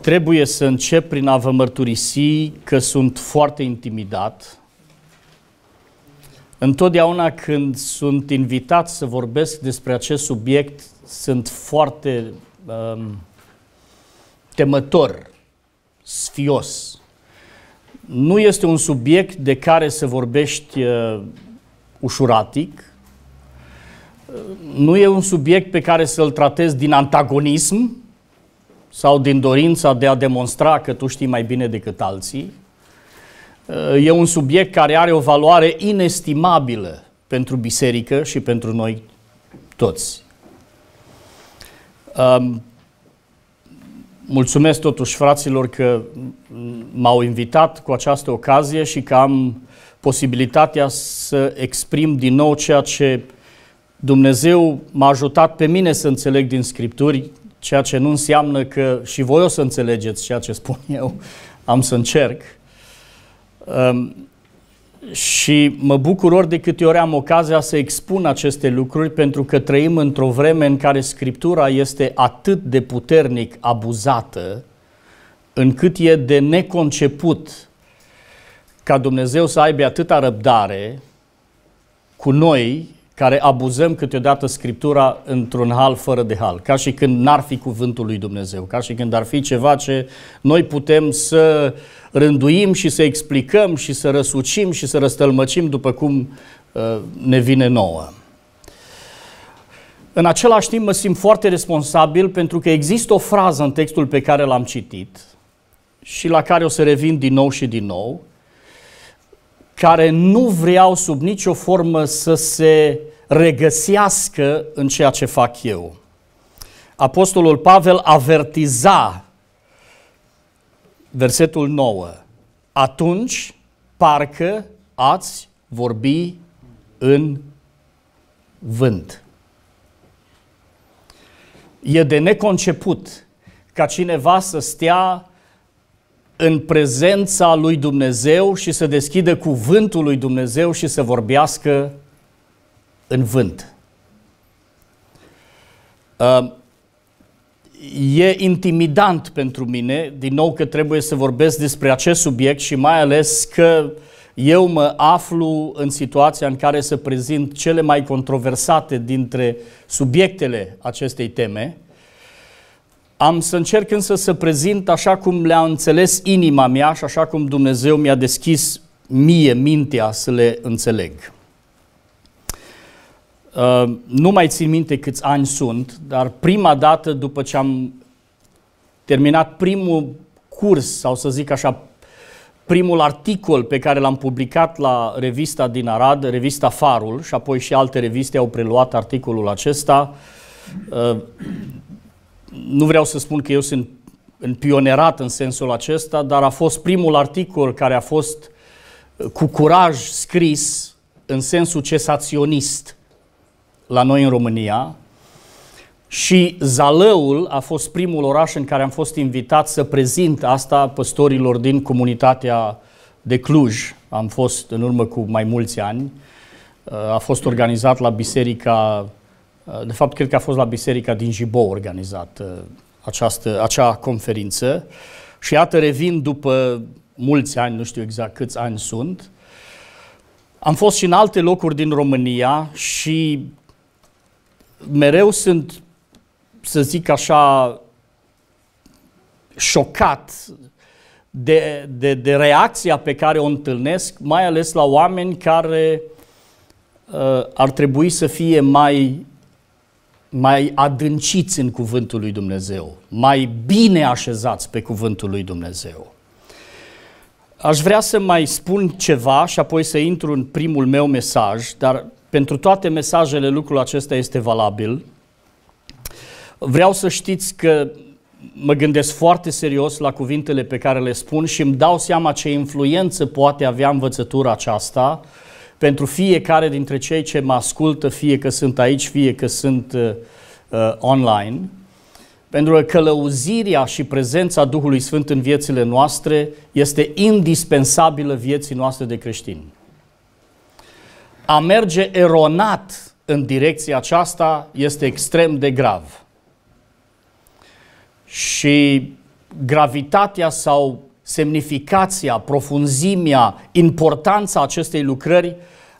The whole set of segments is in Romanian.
Trebuie să încep prin a vă mărturisi că sunt foarte intimidat. Întotdeauna când sunt invitat să vorbesc despre acest subiect, sunt foarte um, temător, sfios. Nu este un subiect de care să vorbești uh, ușuratic, uh, nu e un subiect pe care să-l tratezi din antagonism, sau din dorința de a demonstra că tu știi mai bine decât alții, uh, e un subiect care are o valoare inestimabilă pentru biserică și pentru noi toți. Um, mulțumesc totuși fraților că m-au invitat cu această ocazie și că am posibilitatea să exprim din nou ceea ce Dumnezeu m-a ajutat pe mine să înțeleg din Scripturi ceea ce nu înseamnă că și voi o să înțelegeți ceea ce spun eu, am să încerc. Um, și mă bucur ori de câte ori am ocazia să expun aceste lucruri, pentru că trăim într-o vreme în care Scriptura este atât de puternic abuzată, încât e de neconceput ca Dumnezeu să aibă atâta răbdare cu noi, care abuzăm câteodată Scriptura într-un hal fără de hal, ca și când n-ar fi cuvântul lui Dumnezeu, ca și când ar fi ceva ce noi putem să rânduim și să explicăm și să răsucim și să răstălmăcim după cum uh, ne vine nouă. În același timp mă simt foarte responsabil pentru că există o frază în textul pe care l-am citit și la care o să revin din nou și din nou, care nu vreau sub nicio formă să se regăsească în ceea ce fac eu. Apostolul Pavel avertiza versetul 9. Atunci, parcă ați vorbi în vânt. E de neconceput ca cineva să stea în prezența lui Dumnezeu și să deschidă cuvântul lui Dumnezeu și să vorbească în vânt. Uh, e intimidant pentru mine, din nou că trebuie să vorbesc despre acest subiect și mai ales că eu mă aflu în situația în care să prezint cele mai controversate dintre subiectele acestei teme – am să încerc însă să prezint așa cum le-a înțeles inima mea și așa cum Dumnezeu mi-a deschis mie mintea să le înțeleg. Uh, nu mai țin minte câți ani sunt, dar prima dată după ce am terminat primul curs, sau să zic așa, primul articol pe care l-am publicat la revista din Arad, revista Farul, și apoi și alte reviste au preluat articolul acesta, uh, nu vreau să spun că eu sunt în pionerat în sensul acesta, dar a fost primul articol care a fost uh, cu curaj scris în sensul cesaționist la noi în România și Zalăul a fost primul oraș în care am fost invitat să prezint asta păstorilor din comunitatea de Cluj. Am fost în urmă cu mai mulți ani. Uh, a fost organizat la Biserica Uh, de fapt, cred că a fost la biserica din Jibou organizat uh, această, acea conferință. Și iată, revin după mulți ani, nu știu exact câți ani sunt. Am fost și în alte locuri din România și mereu sunt, să zic așa, șocat de, de, de reacția pe care o întâlnesc, mai ales la oameni care uh, ar trebui să fie mai mai adânciți în cuvântul lui Dumnezeu, mai bine așezați pe cuvântul lui Dumnezeu. Aș vrea să mai spun ceva și apoi să intru în primul meu mesaj, dar pentru toate mesajele lucrul acesta este valabil. Vreau să știți că mă gândesc foarte serios la cuvintele pe care le spun și îmi dau seama ce influență poate avea învățătura aceasta uh, pentru fiecare dintre cei ce mă ascultă, fie că sunt aici, fie că sunt uh, uh, online, pentru că călăuzirea și prezența Duhului Sfânt în viețile noastre este indispensabilă vieții noastre de creștini. A merge eronat în direcția aceasta este extrem de grav. Și gravitatea sau semnificația, profunzimea, importanța acestei lucrări,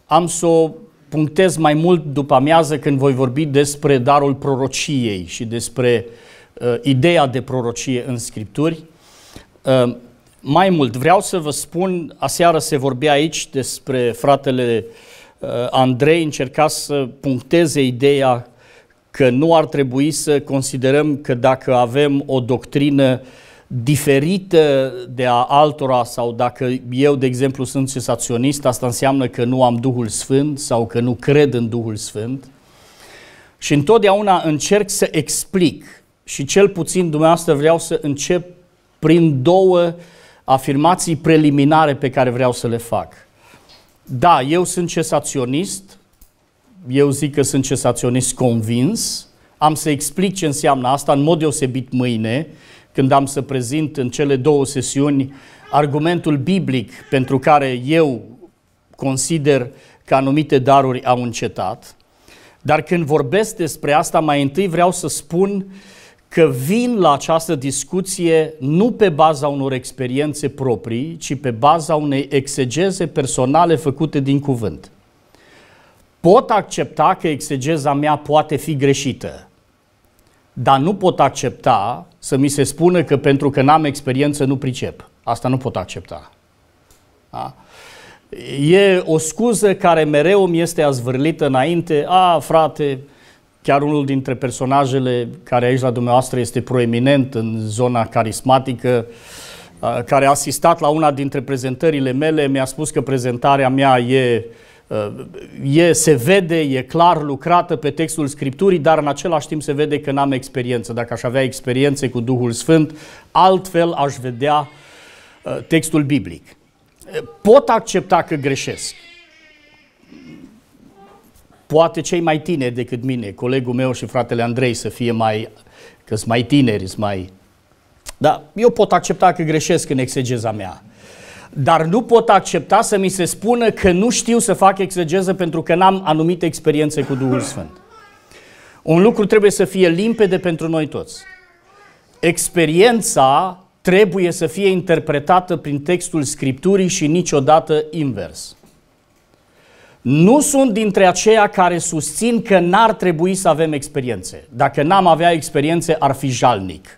am să o punctez mai mult după amiază când voi vorbi despre darul prorociei și despre uh, ideea de prorocie în Scripturi. Uh, mai mult, vreau să vă spun, aseară se vorbea aici despre fratele uh, Andrei, încerca să puncteze ideea că nu ar trebui să considerăm că dacă avem o doctrină uh, diferită de a altora sau dacă eu, de exemplu, sunt sensaționist, asta înseamnă că nu am Duhul Sfânt sau că nu cred în Duhul Sfânt. Și întotdeauna încerc să explic și cel puțin dumneavoastră vreau să încep prin două afirmații preliminare pe care vreau să le fac. Da, eu sunt cesaționist, eu zic că sunt cesaționist convins, am să explic ce înseamnă asta în mod deosebit mâine, când am să prezint în cele două sesiuni argumentul biblic pentru care eu consider că anumite daruri au încetat. Dar când vorbesc despre asta, mai întâi vreau să spun că vin la această discuție nu pe baza unor experiențe proprii, ci pe baza unei exegeze personale făcute din cuvânt. Pot accepta că exegeza mea poate fi greșită, dar nu pot accepta să mi se spună că pentru că n-am experiență nu pricep. Asta nu pot accepta. Da? E o scuză care mereu mi este azvârlită înainte. A, frate, chiar unul dintre personajele care aici la dumneavoastră este proeminent în zona carismatică, care a asistat la una dintre prezentările mele, mi-a spus că prezentarea mea e uh, e, se vede, e clar lucrată pe textul Scripturii, dar în același timp se vede că n-am experiență. Dacă aș avea experiențe cu Duhul Sfânt, altfel aș vedea uh, textul biblic. Pot accepta că greșesc. Poate cei mai tineri decât mine, colegul meu și fratele Andrei să fie mai, că sunt mai tineri, sunt mai... Dar eu pot accepta că greșesc în exegeza mea dar nu pot accepta să mi se spună că nu știu să fac exegeză pentru că n-am anumite experiențe cu Duhul Sfânt. Un lucru trebuie să fie limpede pentru noi toți. Experiența trebuie să fie interpretată prin textul Scripturii și niciodată invers. Nu sunt dintre aceia care susțin că n-ar trebui să avem experiențe. Dacă n-am avea experiențe, ar fi jalnic.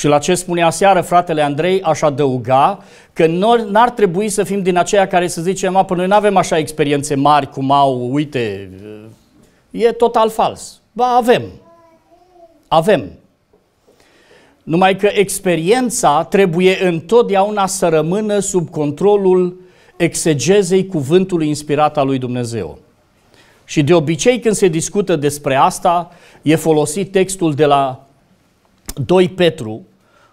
Și la ce spunea seară fratele Andrei, aș adăuga că noi n-ar trebui să fim din aceia care să zicem, apă, noi nu avem așa experiențe mari cum au, uite, e total fals. Ba, avem. Avem. Numai că experiența trebuie întotdeauna să rămână sub controlul exegezei cuvântului inspirat al lui Dumnezeu. Și de obicei când se discută despre asta, e folosit textul de la 2 Petru,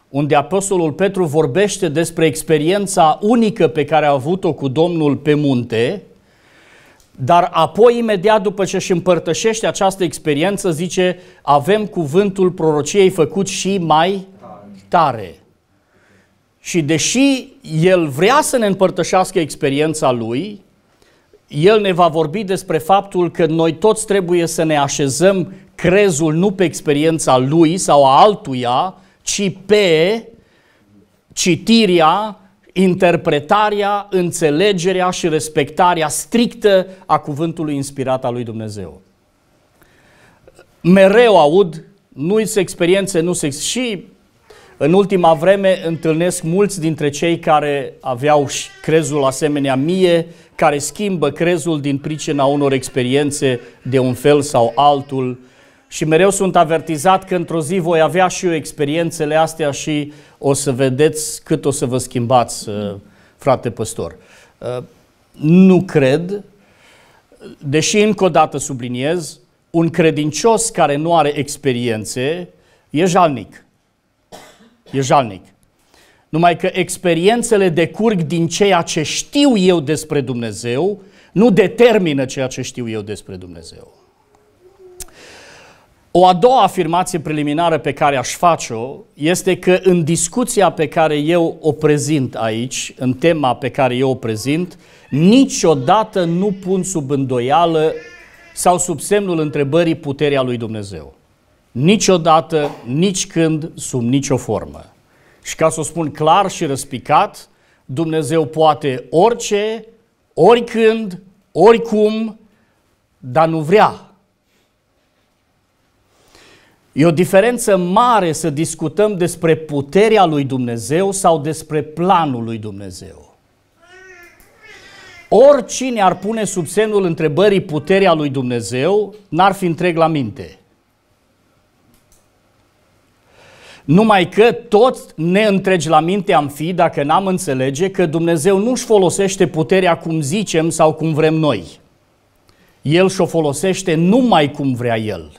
unde Apostolul Petru vorbește despre experiența unică pe care a avut-o cu Domnul pe munte, dar apoi, imediat după ce își împărtășește această experiență, zice, avem cuvântul prorociei făcut și mai tare. Și deși el vrea să ne împărtășească experiența lui, el ne va vorbi despre faptul că noi toți trebuie să ne așezăm crezul nu pe experiența lui sau a altuia, ci pe citirea, interpretarea, înțelegerea și respectarea strictă a cuvântului inspirat al lui Dumnezeu. Mereu aud, nu se experiențe, nu se și în ultima vreme întâlnesc mulți dintre cei care aveau crezul asemenea mie, care schimbă crezul din pricina unor experiențe de un fel sau altul, și mereu sunt avertizat că într-o zi voi avea și eu experiențele astea și o să vedeți cât o să vă schimbați, uh, frate păstor. Uh, nu cred, deși încă o dată subliniez, un credincios care nu are experiențe e jalnic. E jalnic. Numai că experiențele decurg din ceea ce știu eu despre Dumnezeu, nu determină ceea ce știu eu despre Dumnezeu. O a doua afirmație preliminară pe care aș face-o este că în discuția pe care eu o prezint aici, în tema pe care eu o prezint, niciodată nu pun sub îndoială sau sub semnul întrebării puterea lui Dumnezeu. Niciodată, nici când, sub nicio formă. Și ca să o spun clar și răspicat, Dumnezeu poate orice, oricând, oricum, dar nu vrea E o diferență mare să discutăm despre puterea lui Dumnezeu sau despre planul lui Dumnezeu. Oricine ar pune sub semnul întrebării puterea lui Dumnezeu, n-ar fi întreg la minte. Numai că toți ne întregi la minte am fi dacă n-am înțelege că Dumnezeu nu-și folosește puterea cum zicem sau cum vrem noi. El și-o folosește numai cum vrea El.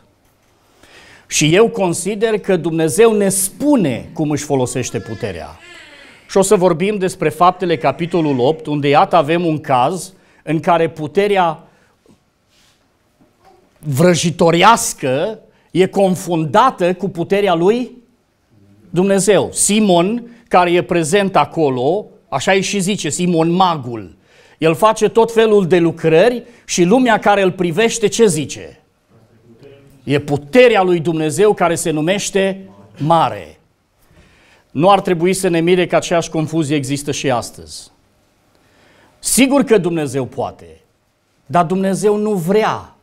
Și eu consider că Dumnezeu ne spune cum își folosește puterea. Și o să vorbim despre faptele capitolul 8, unde iată avem un caz în care puterea vrăjitorească e confundată cu puterea lui Dumnezeu. Simon, care e prezent acolo, așa îi și zice, Simon magul. El face tot felul de lucrări și lumea care îl privește ce zice? E puterea lui Dumnezeu care se numește mare. Nu ar trebui să ne mire că aceeași confuzie există și astăzi. Sigur că Dumnezeu poate, dar Dumnezeu nu vrea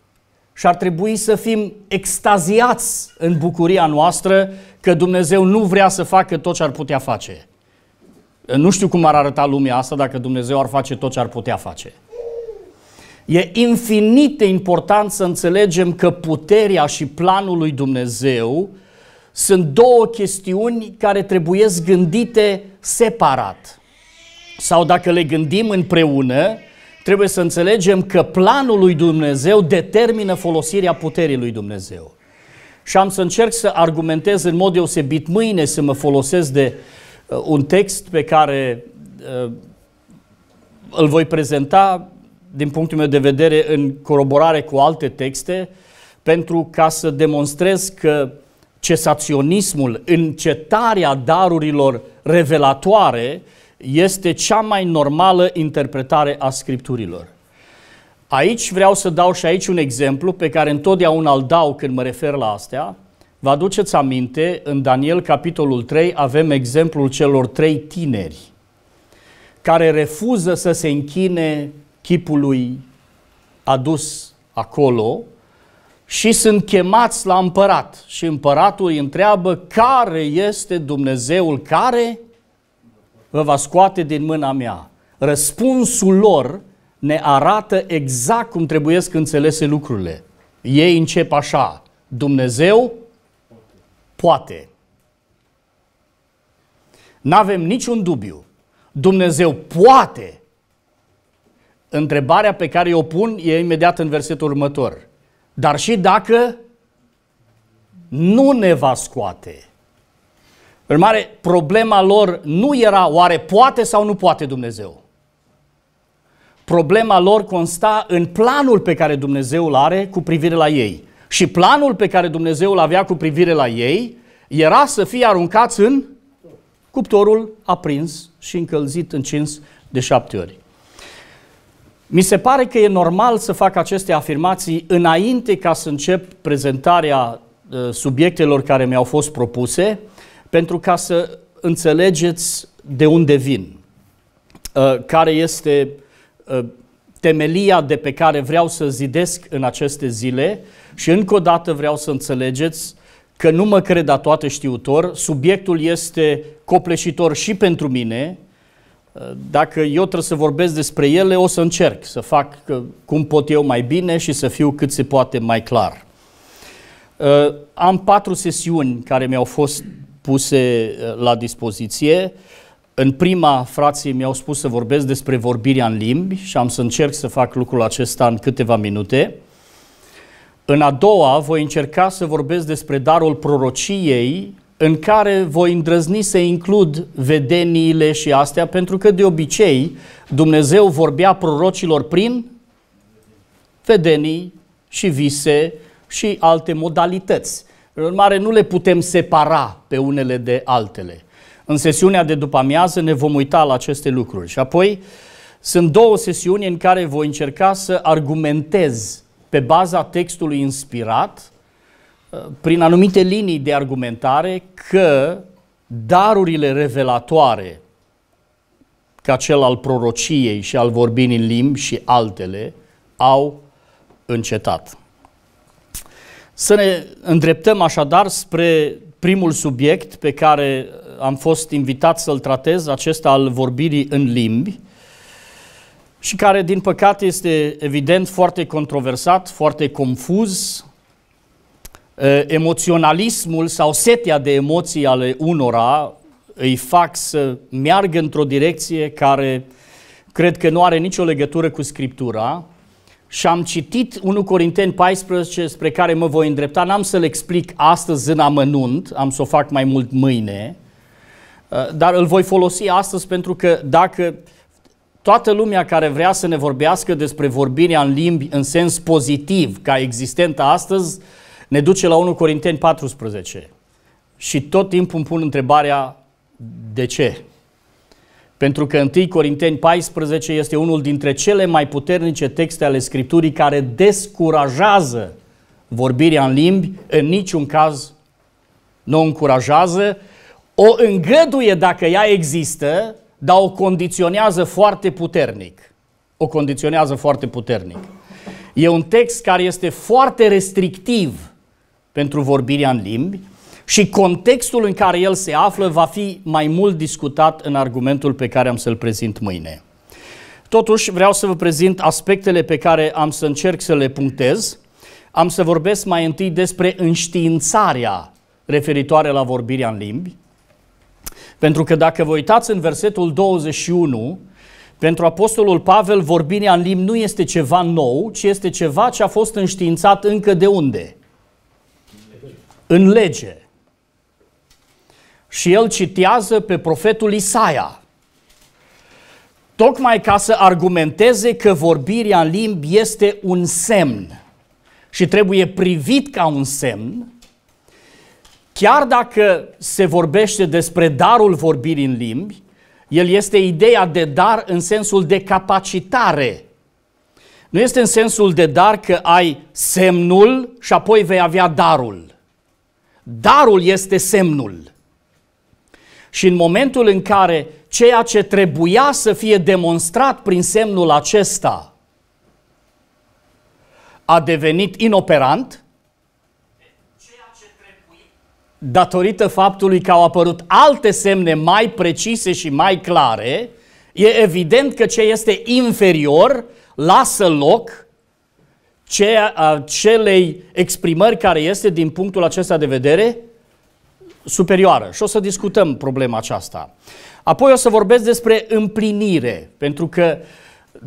și ar trebui să fim extaziați în bucuria noastră că Dumnezeu nu vrea să facă tot ce ar putea face. Nu știu cum ar arăta lumea asta dacă Dumnezeu ar face tot ce ar putea face. E infinit de important să înțelegem că puterea și planul lui Dumnezeu sunt două chestiuni care trebuie gândite separat. Sau dacă le gândim împreună, trebuie să înțelegem că planul lui Dumnezeu determină folosirea puterii lui Dumnezeu. Și am să încerc să argumentez în mod deosebit mâine să mă folosesc de uh, un text pe care uh, îl voi prezenta din punctul meu de vedere, în coroborare cu alte texte, pentru ca să demonstrez că cesaționismul, încetarea darurilor revelatoare, este cea mai normală interpretare a scripturilor. Aici vreau să dau și aici un exemplu pe care întotdeauna îl dau când mă refer la astea. Vă aduceți aminte, în Daniel capitolul 3 avem exemplul celor trei tineri care refuză să se închine chipului adus acolo și sunt chemați la împărat. Și împăratul îi întreabă care este Dumnezeul care vă va scoate din mâna mea. Răspunsul lor ne arată exact cum trebuie să înțelese lucrurile. Ei încep așa, Dumnezeu poate. N-avem niciun dubiu. Dumnezeu poate întrebarea pe care o pun e imediat în versetul următor. Dar și dacă nu ne va scoate. În mare, problema lor nu era oare poate sau nu poate Dumnezeu. Problema lor consta în planul pe care Dumnezeu îl are cu privire la ei. Și planul pe care Dumnezeu îl avea cu privire la ei era să fie aruncați în cuptorul aprins și încălzit, încins de șapte ori. Mi se pare că e normal să fac aceste afirmații înainte ca să încep prezentarea uh, subiectelor care mi-au fost propuse, pentru ca să înțelegeți de unde vin, uh, care este uh, temelia de pe care vreau să zidesc în aceste zile și încă o dată vreau să înțelegeți că nu mă cred a toate știutor, subiectul este copleșitor și pentru mine, dacă eu trebuie să vorbesc despre ele, o să încerc să fac cum pot eu mai bine și să fiu cât se poate mai clar. Uh, am patru sesiuni care mi-au fost puse uh, la dispoziție. În prima, frații mi-au spus să vorbesc despre vorbirea în limbi și am să încerc să fac lucrul acesta în câteva minute. În a doua, voi încerca să vorbesc despre darul prorociei în care voi îndrăzni să includ vedeniile și astea, pentru că de obicei Dumnezeu vorbea prorocilor prin vedenii și vise și alte modalități. În urmare, nu le putem separa pe unele de altele. În sesiunea de după amiază ne vom uita la aceste lucruri. Și apoi sunt două sesiuni în care voi încerca să argumentez pe baza textului inspirat prin anumite linii de argumentare că darurile revelatoare, ca cel al prorociei și al vorbirii în limbi și altele, au încetat. Să ne îndreptăm așadar spre primul subiect pe care am fost invitat să-l tratez, acesta al vorbirii în limbi, și care, din păcate, este evident foarte controversat, foarte confuz, Ă, emoționalismul sau setea de emoții ale unora îi fac să meargă într-o direcție care cred că nu are nicio legătură cu Scriptura și am citit 1 Corinteni 14 spre care mă voi îndrepta, n-am să-l explic astăzi în amănunt, am să o fac mai mult mâine, ă, dar îl voi folosi astăzi pentru că dacă toată lumea care vrea să ne vorbească despre vorbirea în limbi în sens pozitiv ca existentă astăzi, ne duce la 1 Corinteni 14 și tot timpul îmi pun întrebarea de ce? Pentru că 1 Corinteni 14 este unul dintre cele mai puternice texte ale Scripturii care descurajează vorbirea în limbi, în niciun caz nu o încurajează, o îngăduie dacă ea există, dar o condiționează foarte puternic. O condiționează foarte puternic. E un text care este foarte restrictiv pentru vorbirea în limbi și contextul în care el se află va fi mai mult discutat în argumentul pe care am să-l prezint mâine. Totuși, vreau să vă prezint aspectele pe care am să încerc să le punctez. Am să vorbesc mai întâi despre înștiințarea referitoare la vorbirea în limbi, pentru că dacă vă uitați în versetul 21, pentru Apostolul Pavel, vorbirea în limbi nu este ceva nou, ci este ceva ce a fost înștiințat încă de unde? în lege. Și el citează pe profetul Isaia, tocmai ca să argumenteze că vorbirea în limbi este un semn și trebuie privit ca un semn, chiar dacă se vorbește despre darul vorbirii în limbi, el este ideea de dar în sensul de capacitare. Nu este în sensul de dar că ai semnul și apoi vei avea darul. Darul este semnul. Și în momentul în care ceea ce trebuia să fie demonstrat prin semnul acesta a devenit inoperant, datorită faptului că au apărut alte semne mai precise și mai clare, e evident că ce este inferior lasă loc ceea, acelei exprimări care este, din punctul acesta de vedere, superioară. Și o să discutăm problema aceasta. Apoi o să vorbesc despre împlinire, pentru că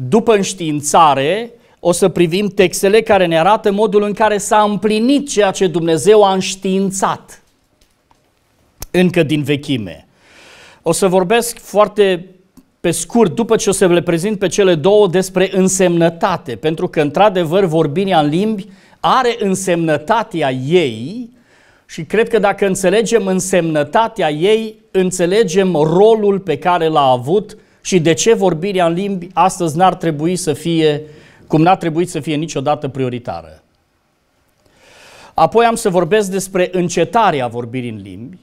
după înștiințare o să privim textele care ne arată modul în care s-a împlinit ceea ce Dumnezeu a înștiințat încă din vechime. O să vorbesc foarte pe scurt, după ce o să le prezint pe cele două, despre însemnătate. Pentru că, într-adevăr, vorbirea în limbi are însemnătatea ei și cred că dacă înțelegem însemnătatea ei, înțelegem rolul pe care l-a avut și de ce vorbirea în limbi astăzi n-ar trebui să fie, cum n-ar trebui să fie niciodată prioritară. Apoi am să vorbesc despre încetarea vorbirii în limbi,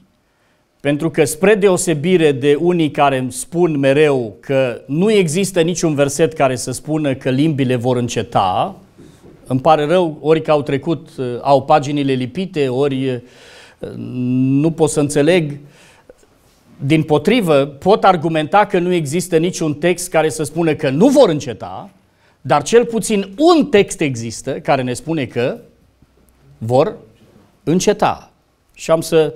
pentru că spre deosebire de unii care îmi spun mereu că nu există niciun verset care să spună că limbile vor înceta, îmi pare rău, ori că au trecut, uh, au paginile lipite, ori uh, nu pot să înțeleg. Din potrivă, pot argumenta că nu există niciun text care să spună că nu vor înceta, dar cel puțin un text există care ne spune că vor înceta. Și am să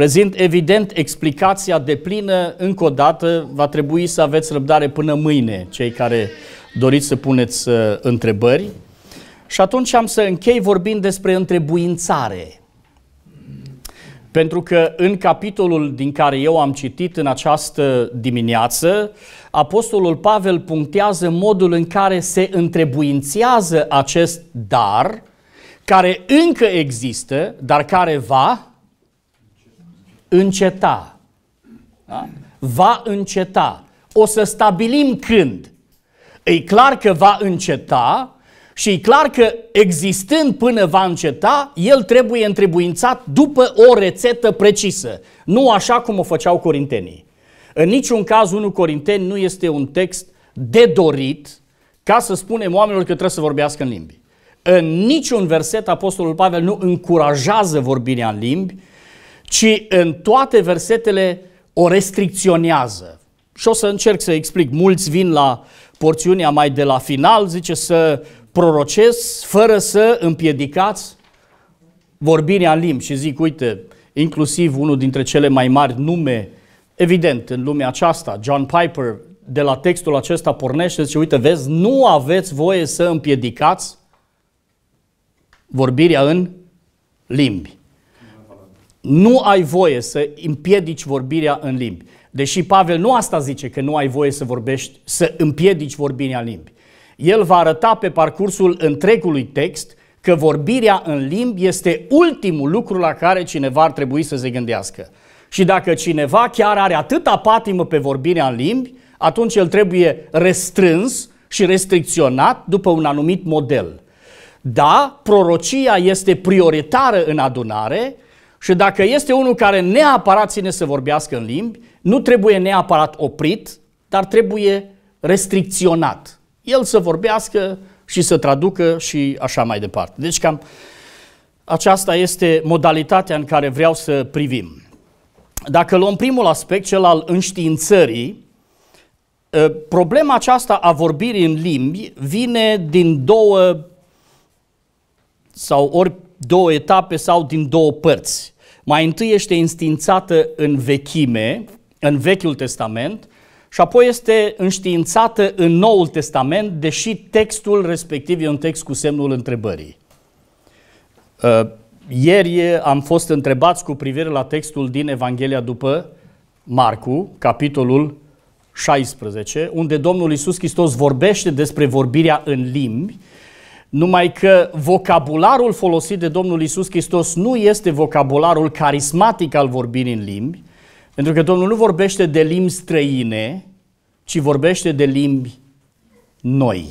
prezint evident explicația de plină. Încă o dată va trebui să aveți răbdare până mâine, cei care doriți să puneți uh, întrebări. Și atunci am să închei vorbind despre întrebuințare. Pentru că în capitolul din care eu am citit în această dimineață, Apostolul Pavel punctează modul în care se întrebuințează acest dar, care încă există, dar care va, înceta. Da? Va înceta. O să stabilim când. E clar că va înceta și e clar că existând până va înceta, el trebuie întrebuințat după o rețetă precisă. Nu așa cum o făceau corintenii. În niciun caz unul Corinteni nu este un text de dorit ca să spunem oamenilor că trebuie să vorbească în limbi. În niciun verset Apostolul Pavel nu încurajează vorbirea în limbi, ci în toate versetele o restricționează. Și o să încerc să explic. Mulți vin la porțiunea mai de la final, zice să prorocesc fără să împiedicați vorbirea în limbi. Și zic, uite, inclusiv unul dintre cele mai mari nume, evident, în lumea aceasta, John Piper, de la textul acesta pornește, zice, uite, vezi, nu aveți voie să împiedicați vorbirea în limbi nu ai voie să împiedici vorbirea în limbi. Deși Pavel nu asta zice, că nu ai voie să vorbești, să împiedici vorbirea în limbi. El va arăta pe parcursul întregului text că vorbirea în limbi este ultimul lucru la care cineva ar trebui să se gândească. Și dacă cineva chiar are atâta patimă pe vorbirea în limbi, atunci el trebuie restrâns și restricționat după un anumit model. Da, prorocia este prioritară în adunare, și dacă este unul care neapărat ține să vorbească în limbi, nu trebuie neapărat oprit, dar trebuie restricționat. El să vorbească și să traducă și așa mai departe. Deci cam aceasta este modalitatea în care vreau să privim. Dacă luăm primul aspect, cel al înștiințării, ă, problema aceasta a vorbirii în limbi vine din două sau ori două etape sau din două părți. Mai întâi este instințată în vechime, în Vechiul Testament, și apoi este înștiințată în Noul Testament, deși textul respectiv e un text cu semnul întrebării. Uh, ieri am fost întrebați cu privire la textul din Evanghelia după Marcu, capitolul 16, unde Domnul Iisus Hristos vorbește despre vorbirea în limbi numai că vocabularul folosit de Domnul Isus Hristos nu este vocabularul carismatic al vorbirii în limbi, pentru că Domnul nu vorbește de limbi străine, ci vorbește de limbi noi.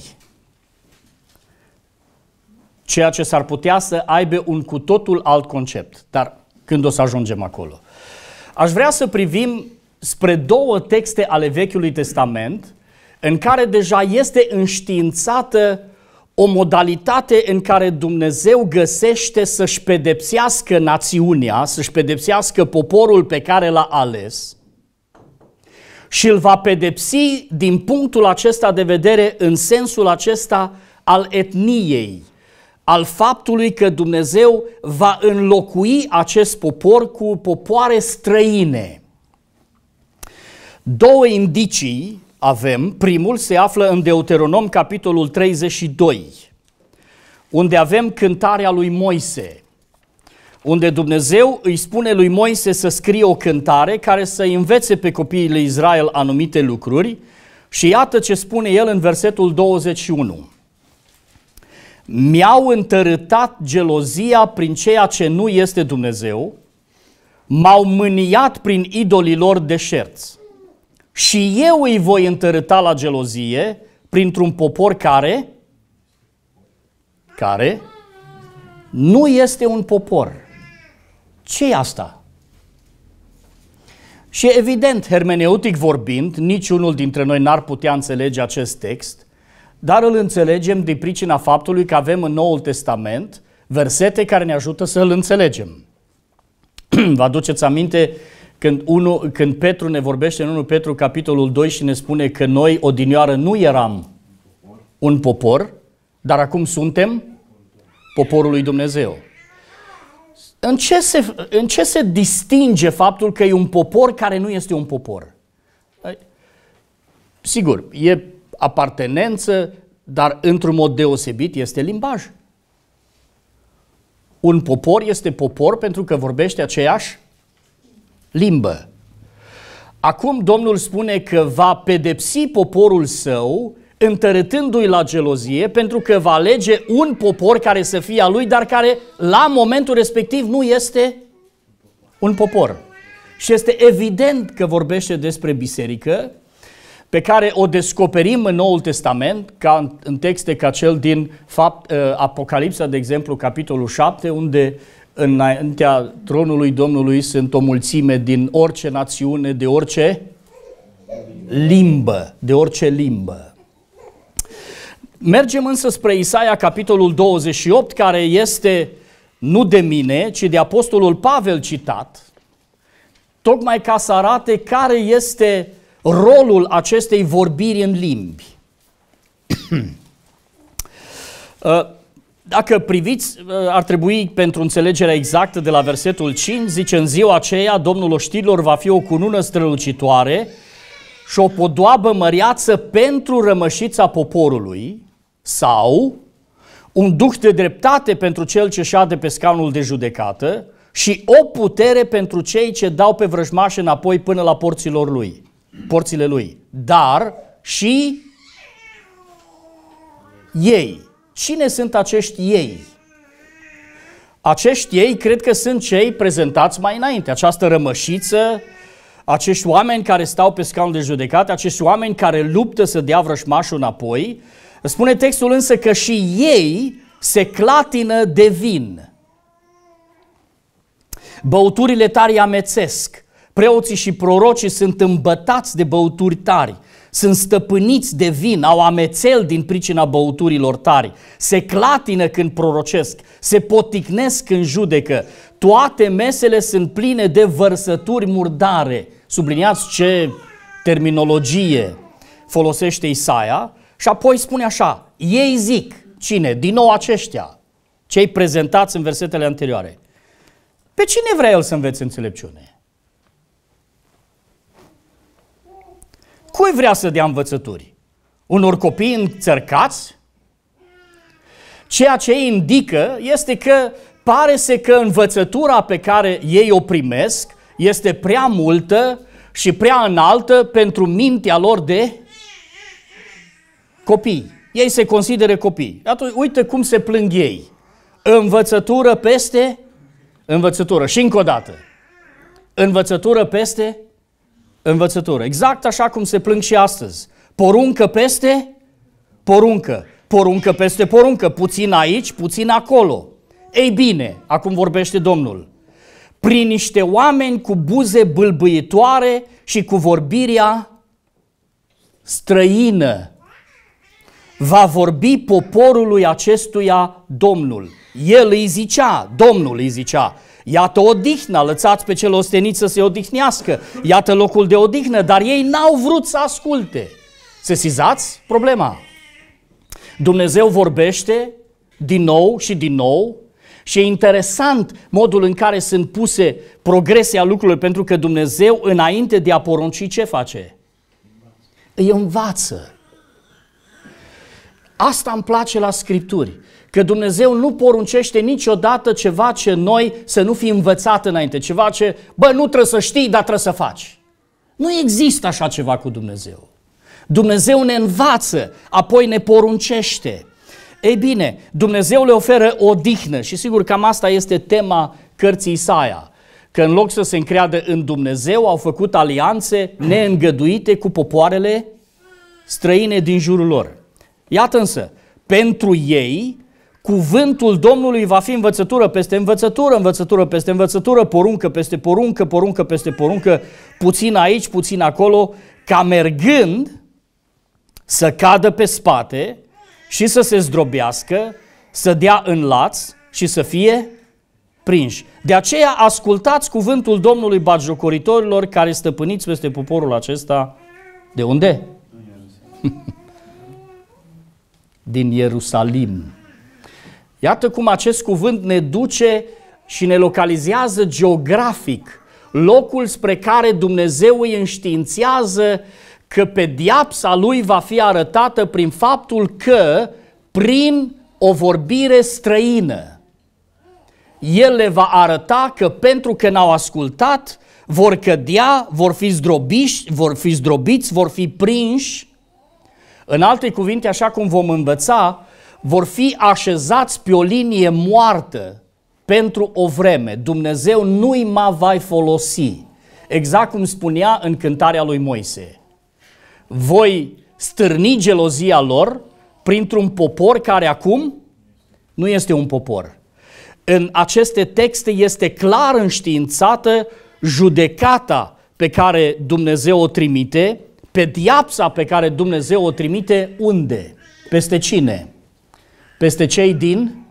Ceea ce s-ar putea să aibă un cu totul alt concept, dar când o să ajungem acolo. Aș vrea să privim spre două texte ale Vechiului Testament în care deja este înștiințată o modalitate în care Dumnezeu găsește să-și pedepsească națiunea, să-și pedepsească poporul pe care l-a ales și îl va pedepsi din punctul acesta de vedere în sensul acesta al etniei, al faptului că Dumnezeu va înlocui acest popor cu popoare străine. Două indicii avem, primul se află în Deuteronom, capitolul 32, unde avem cântarea lui Moise, unde Dumnezeu îi spune lui Moise să scrie o cântare care să învețe pe copiii lui Israel anumite lucruri și iată ce spune el în versetul 21. Mi-au întărâtat gelozia prin ceea ce nu este Dumnezeu, m-au mâniat prin idolilor deșerți și eu îi voi întărâta la gelozie printr-un popor care, care nu este un popor. ce e asta? Și evident, hermeneutic vorbind, niciunul dintre noi n-ar putea înțelege acest text, dar îl înțelegem din pricina faptului că avem în Noul Testament versete care ne ajută să îl înțelegem. Vă aduceți aminte când, unu, când Petru ne vorbește în 1 Petru capitolul 2 și ne spune că noi odinioară nu eram un popor, dar acum suntem poporul lui Dumnezeu. În ce, se, în ce se distinge faptul că e un popor care nu este un popor? Sigur, e apartenență, dar într-un mod deosebit este limbaj. Un popor este popor pentru că vorbește aceeași limbă. Acum Domnul spune că va pedepsi poporul său întărătându i la gelozie pentru că va alege un popor care să fie a lui, dar care la momentul respectiv nu este un popor. Și este evident că vorbește despre biserică pe care o descoperim în Noul Testament, ca în texte ca cel din fapt, uh, Apocalipsa, de exemplu, capitolul 7, unde uh, înaintea tronului Domnului sunt o mulțime din orice națiune, de orice limbă, de orice limbă. Mergem însă spre Isaia, capitolul 28, care este nu de mine, ci de Apostolul Pavel citat, tocmai ca să arate care este rolul acestei vorbiri în limbi. Uh, dacă priviți, uh, ar trebui pentru înțelegerea exactă de la versetul 5, zice în ziua aceea Domnul oștilor va fi o cunună strălucitoare și o podoabă măriață pentru rămășița poporului sau un duh de dreptate pentru cel ce șade pe scaunul de judecată și o putere pentru cei ce dau pe vrăjmaș înapoi până la porților lui, porțile lui. Dar și ei Cine sunt acești ei? Acești ei cred că sunt cei prezentați mai înainte, această rămășiță, acești oameni care stau pe scaun de judecată, acești oameni care luptă să dea vrășmașul înapoi. Spune textul însă că și ei se clatină de vin. Băuturile tari amețesc. Preoții și prorocii sunt îmbătați de băuturi tari sunt stăpâniți de vin, au amețel din pricina băuturilor tari, se clatină când prorocesc, se poticnesc când judecă, toate mesele sunt pline de vărsături murdare. Subliniați ce terminologie folosește Isaia și apoi spune așa, ei zic, cine? Din nou aceștia, cei prezentați în versetele anterioare. Pe cine vrea el să înveți înțelepciune? Cui vrea să dea învățături? Unor copii înțărcați? Ceea ce indică este că pare să că învățătura pe care ei o primesc este prea multă și prea înaltă pentru mintea lor de copii. Ei se consideră copii. Atunci, uite cum se plâng ei. Învățătură peste învățătură. Și încă o dată. Învățătură peste învățătură. Exact așa cum se plâng și astăzi. Poruncă peste poruncă, poruncă peste poruncă, puțin aici, puțin acolo. Ei bine, acum vorbește Domnul, prin niște oameni cu buze bâlbâitoare și cu vorbirea străină, va vorbi poporului acestuia Domnul. El îi zicea, Domnul îi zicea, Iată odihna, lăsați pe cel ostenit să se odihnească. Iată locul de odihnă, dar ei n-au vrut să asculte. sizați problema. Dumnezeu vorbește din nou și din nou și e interesant modul în care sunt puse progresia lucrurilor, pentru că Dumnezeu, înainte de a porunci, ce face? Îi învață. Asta îmi place la Scripturi că Dumnezeu nu poruncește niciodată ceva ce noi să nu fi învățat înainte, ceva ce, bă, nu trebuie să știi, dar trebuie să faci. Nu există așa ceva cu Dumnezeu. Dumnezeu ne învață, apoi ne poruncește. Ei bine, Dumnezeu le oferă odihnă și sigur cam asta este tema cărții Isaia, că în loc să se încreadă în Dumnezeu au făcut alianțe neîngăduite cu popoarele străine din jurul lor. Iată însă, pentru ei cuvântul Domnului va fi învățătură peste învățătură, învățătură peste învățătură, poruncă peste poruncă, poruncă peste poruncă, puțin aici, puțin acolo, ca mergând să cadă pe spate și să se zdrobească, să dea în laț și să fie prinși. De aceea ascultați cuvântul Domnului bagiocoritorilor care stăpâniți peste poporul acesta. De unde? Din Ierusalim. Din Ierusalim. Iată cum acest cuvânt ne duce și ne localizează geografic locul spre care Dumnezeu îi înștiințează că pediapsa lui va fi arătată prin faptul că, prin o vorbire străină, el le va arăta că pentru că n-au ascultat, vor cădea, vor fi, zdrobiși, vor fi zdrobiți, vor fi prinși. În alte cuvinte, așa cum vom învăța, vor fi așezați pe o linie moartă pentru o vreme. Dumnezeu nu-i mai va folosi. Exact cum spunea în cântarea lui Moise. Voi stârni gelozia lor printr-un popor care acum nu este un popor. În aceste texte este clar înștiințată judecata pe care Dumnezeu o trimite, diapsa pe care Dumnezeu o trimite unde? Peste cine? peste cei din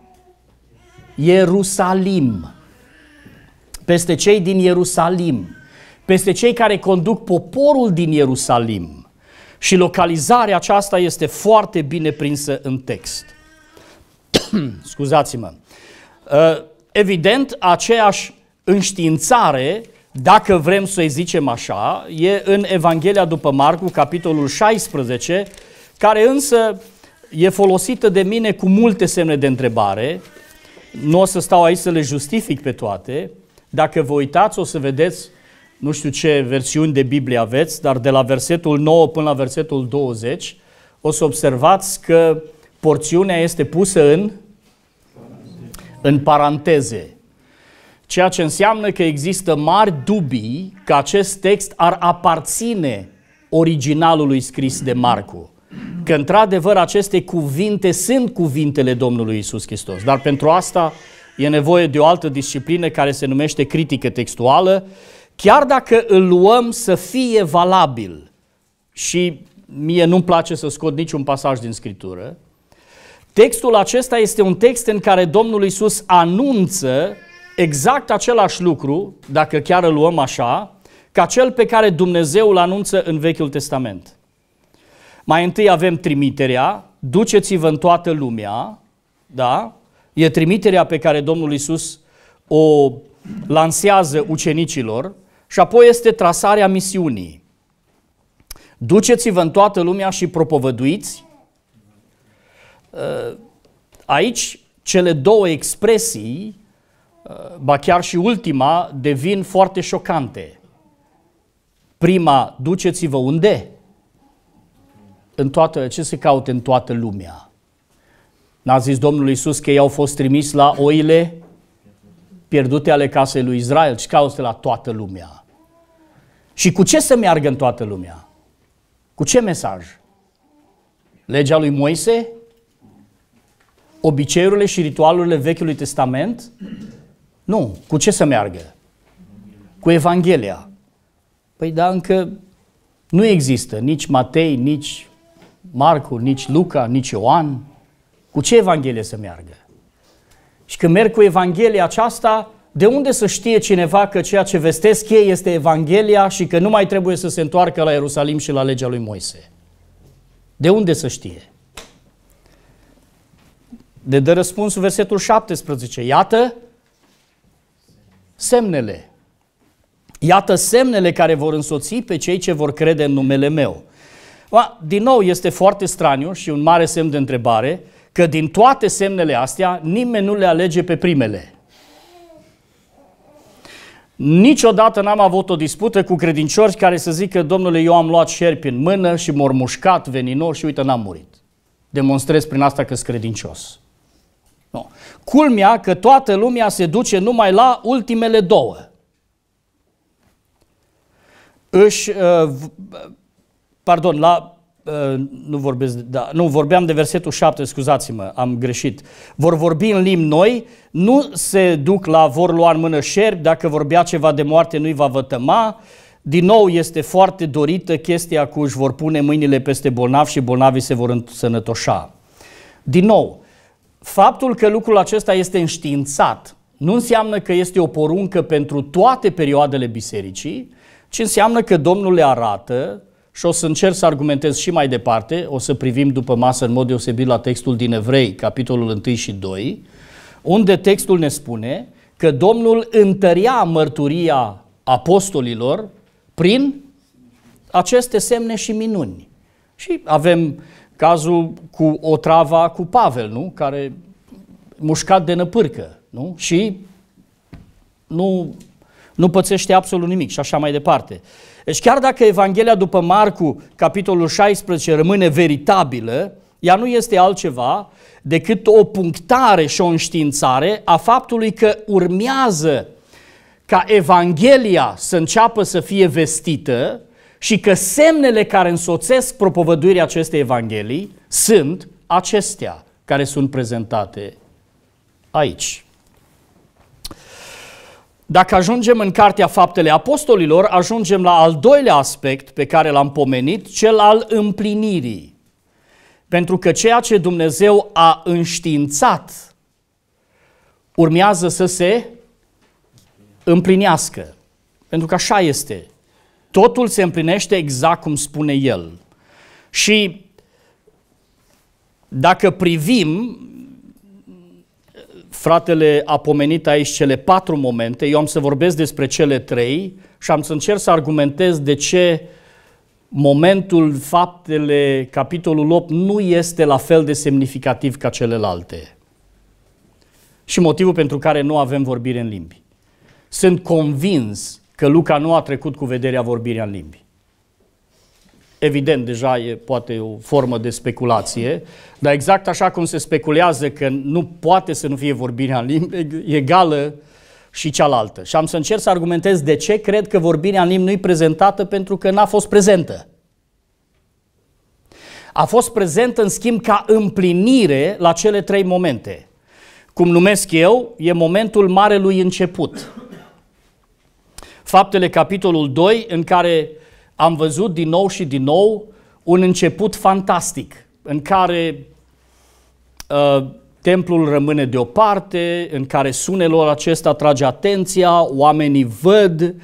Ierusalim. Peste cei din Ierusalim. Peste cei care conduc poporul din Ierusalim. Și localizarea aceasta este foarte bine prinsă în text. Scuzați-mă. Uh, evident, aceeași înștiințare, dacă vrem să i zicem așa, e în Evanghelia după Marcu, capitolul 16, care însă e folosită de mine cu multe semne de întrebare. Nu o să stau aici să le justific pe toate. Dacă vă uitați, o să vedeți, nu știu ce versiuni de Biblie aveți, dar de la versetul 9 până la versetul 20, o să observați că porțiunea este pusă în, în paranteze. Ceea ce înseamnă că există mari dubii că acest text ar aparține originalului scris de Marcu că într-adevăr aceste cuvinte sunt cuvintele Domnului Isus Hristos, dar pentru asta e nevoie de o altă disciplină care se numește critică textuală, chiar dacă îl luăm să fie valabil și mie nu-mi place să scot niciun pasaj din Scriptură, textul acesta este un text în care Domnul Isus anunță exact același lucru, dacă chiar îl luăm așa, ca cel pe care Dumnezeu îl anunță în Vechiul Testament. Mai întâi avem trimiterea, duceți-vă în toată lumea, da? E trimiterea pe care Domnul Isus o lansează ucenicilor și apoi este trasarea misiunii. Duceți-vă în toată lumea și propovăduiți. Uh, aici cele două expresii, uh, ba chiar și ultima, devin foarte șocante. Prima, duceți-vă unde? în toată, ce se caute în toată lumea? N-a zis Domnul Iisus că ei au fost trimis la oile pierdute ale casei lui Israel, și caută la toată lumea. Și cu ce să meargă în toată lumea? Cu ce mesaj? Legea lui Moise? Obiceiurile și ritualurile Vechiului Testament? Nu. Cu ce să meargă? Cu Evanghelia. Păi da, încă nu există nici Matei, nici Marcu, nici Luca, nici Ioan. Cu ce Evanghelie să meargă? Și când merg cu Evanghelia aceasta, de unde să știe cineva că ceea ce vestesc ei este Evanghelia și că nu mai trebuie să se întoarcă la Ierusalim și la legea lui Moise? De unde să știe? De dă răspunsul versetul 17. Iată semnele. Iată semnele care vor însoți pe cei ce vor crede în numele meu. Ba, din nou, este foarte straniu și un mare semn de întrebare că din toate semnele astea, nimeni nu le alege pe primele. Niciodată n-am avut o dispută cu credincioși care să zică, domnule, eu am luat șerpi în mână și m mușcat veninos și uite, n-am murit. Demonstrez prin asta că sunt credincios. Nu. Culmea că toată lumea se duce numai la ultimele două. Își uh, pardon, la uh, nu, vorbesc, da, nu, vorbeam de versetul 7, scuzați-mă, am greșit. Vor vorbi în limbi noi, nu se duc la vor lua în mână șerbi, dacă vorbea ceva de moarte nu-i va vătăma. Din nou este foarte dorită chestia cu își vor pune mâinile peste bolnavi și bolnavii se vor însănătoșa. Din nou, faptul că lucrul acesta este înștiințat nu înseamnă că este o poruncă pentru toate perioadele bisericii, ci înseamnă că Domnul le arată și o să încerc să argumentez și mai departe, o să privim după masă în mod deosebit la textul din Evrei, capitolul 1 și 2, unde textul ne spune că Domnul întărea mărturia apostolilor prin aceste semne și minuni. Și avem cazul cu Otrava, cu Pavel, nu? Care mușcat de năpârcă, nu? Și nu, nu pățește absolut nimic și așa mai departe. Deci chiar dacă Evanghelia după Marcu, capitolul 16, rămâne veritabilă, ea nu este altceva decât o punctare și o înștiințare a faptului că urmează ca Evanghelia să înceapă să fie vestită și că semnele care însoțesc propovăduirea acestei Evanghelii sunt acestea care sunt prezentate aici. Dacă ajungem în Cartea Faptele Apostolilor, ajungem la al doilea aspect pe care l-am pomenit, cel al împlinirii. Pentru că ceea ce Dumnezeu a înștiințat urmează să se împlinească. Pentru că așa este. Totul se împlinește exact cum spune El. Și dacă privim Fratele a pomenit aici cele patru momente, eu am să vorbesc despre cele trei și am să încerc să argumentez de ce momentul, faptele, capitolul 8 nu este la fel de semnificativ ca celelalte. Și motivul pentru care nu avem vorbire în limbi. Sunt convins că Luca nu a trecut cu vederea vorbirea în limbi. Evident, deja e poate o formă de speculație, dar exact așa cum se speculează că nu poate să nu fie vorbirea în limbi egală și cealaltă. Și am să încerc să argumentez de ce cred că vorbirea în limbi nu e prezentată pentru că n-a fost prezentă. A fost prezentă, în schimb, ca împlinire la cele trei momente. Cum numesc eu, e momentul marelui început. Faptele, capitolul 2, în care am văzut din nou și din nou un început fantastic în care uh, templul rămâne deoparte, în care sunelor acesta trage atenția, oamenii văd,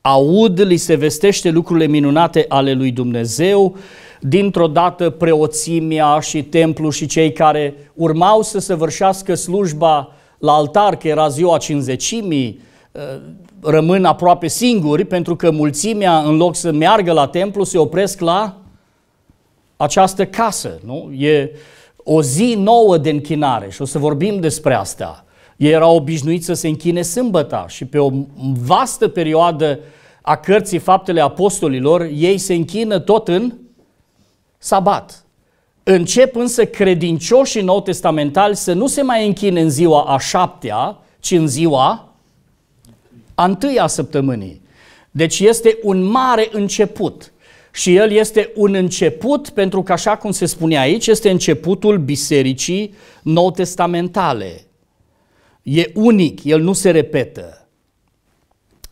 aud, li se vestește lucrurile minunate ale lui Dumnezeu. Dintr-o dată preoțimia și templul și cei care urmau să săvârșească slujba la altar, că era ziua cinzecimii, uh, rămân aproape singuri pentru că mulțimea, în loc să meargă la templu, se opresc la această casă. Nu? E o zi nouă de închinare și o să vorbim despre asta. Ei erau obișnuiți să se închine sâmbăta și pe o vastă perioadă a cărții Faptele Apostolilor, ei se închină tot în sabat. Încep însă credincioșii nou testamentali să nu se mai închine în ziua a șaptea, ci în ziua a întâia săptămânii. Deci este un mare început. Și el este un început pentru că, așa cum se spune aici, este începutul bisericii nou-testamentale. E unic, el nu se repetă.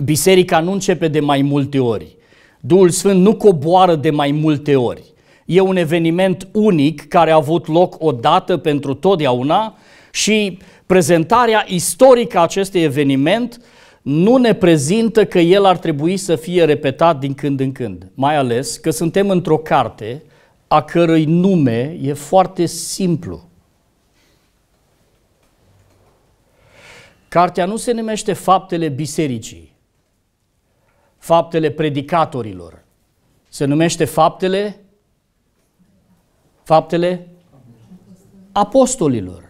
Biserica nu începe de mai multe ori. Duhul Sfânt nu coboară de mai multe ori. E un eveniment unic care a avut loc odată pentru totdeauna și prezentarea istorică a acestui eveniment uh, nu ne prezintă că el ar trebui să fie repetat din când în când. Mai ales că suntem într-o carte a cărui nume e foarte simplu. Cartea nu se numește Faptele Bisericii, Faptele Predicatorilor. Se numește Faptele Faptele Apostolilor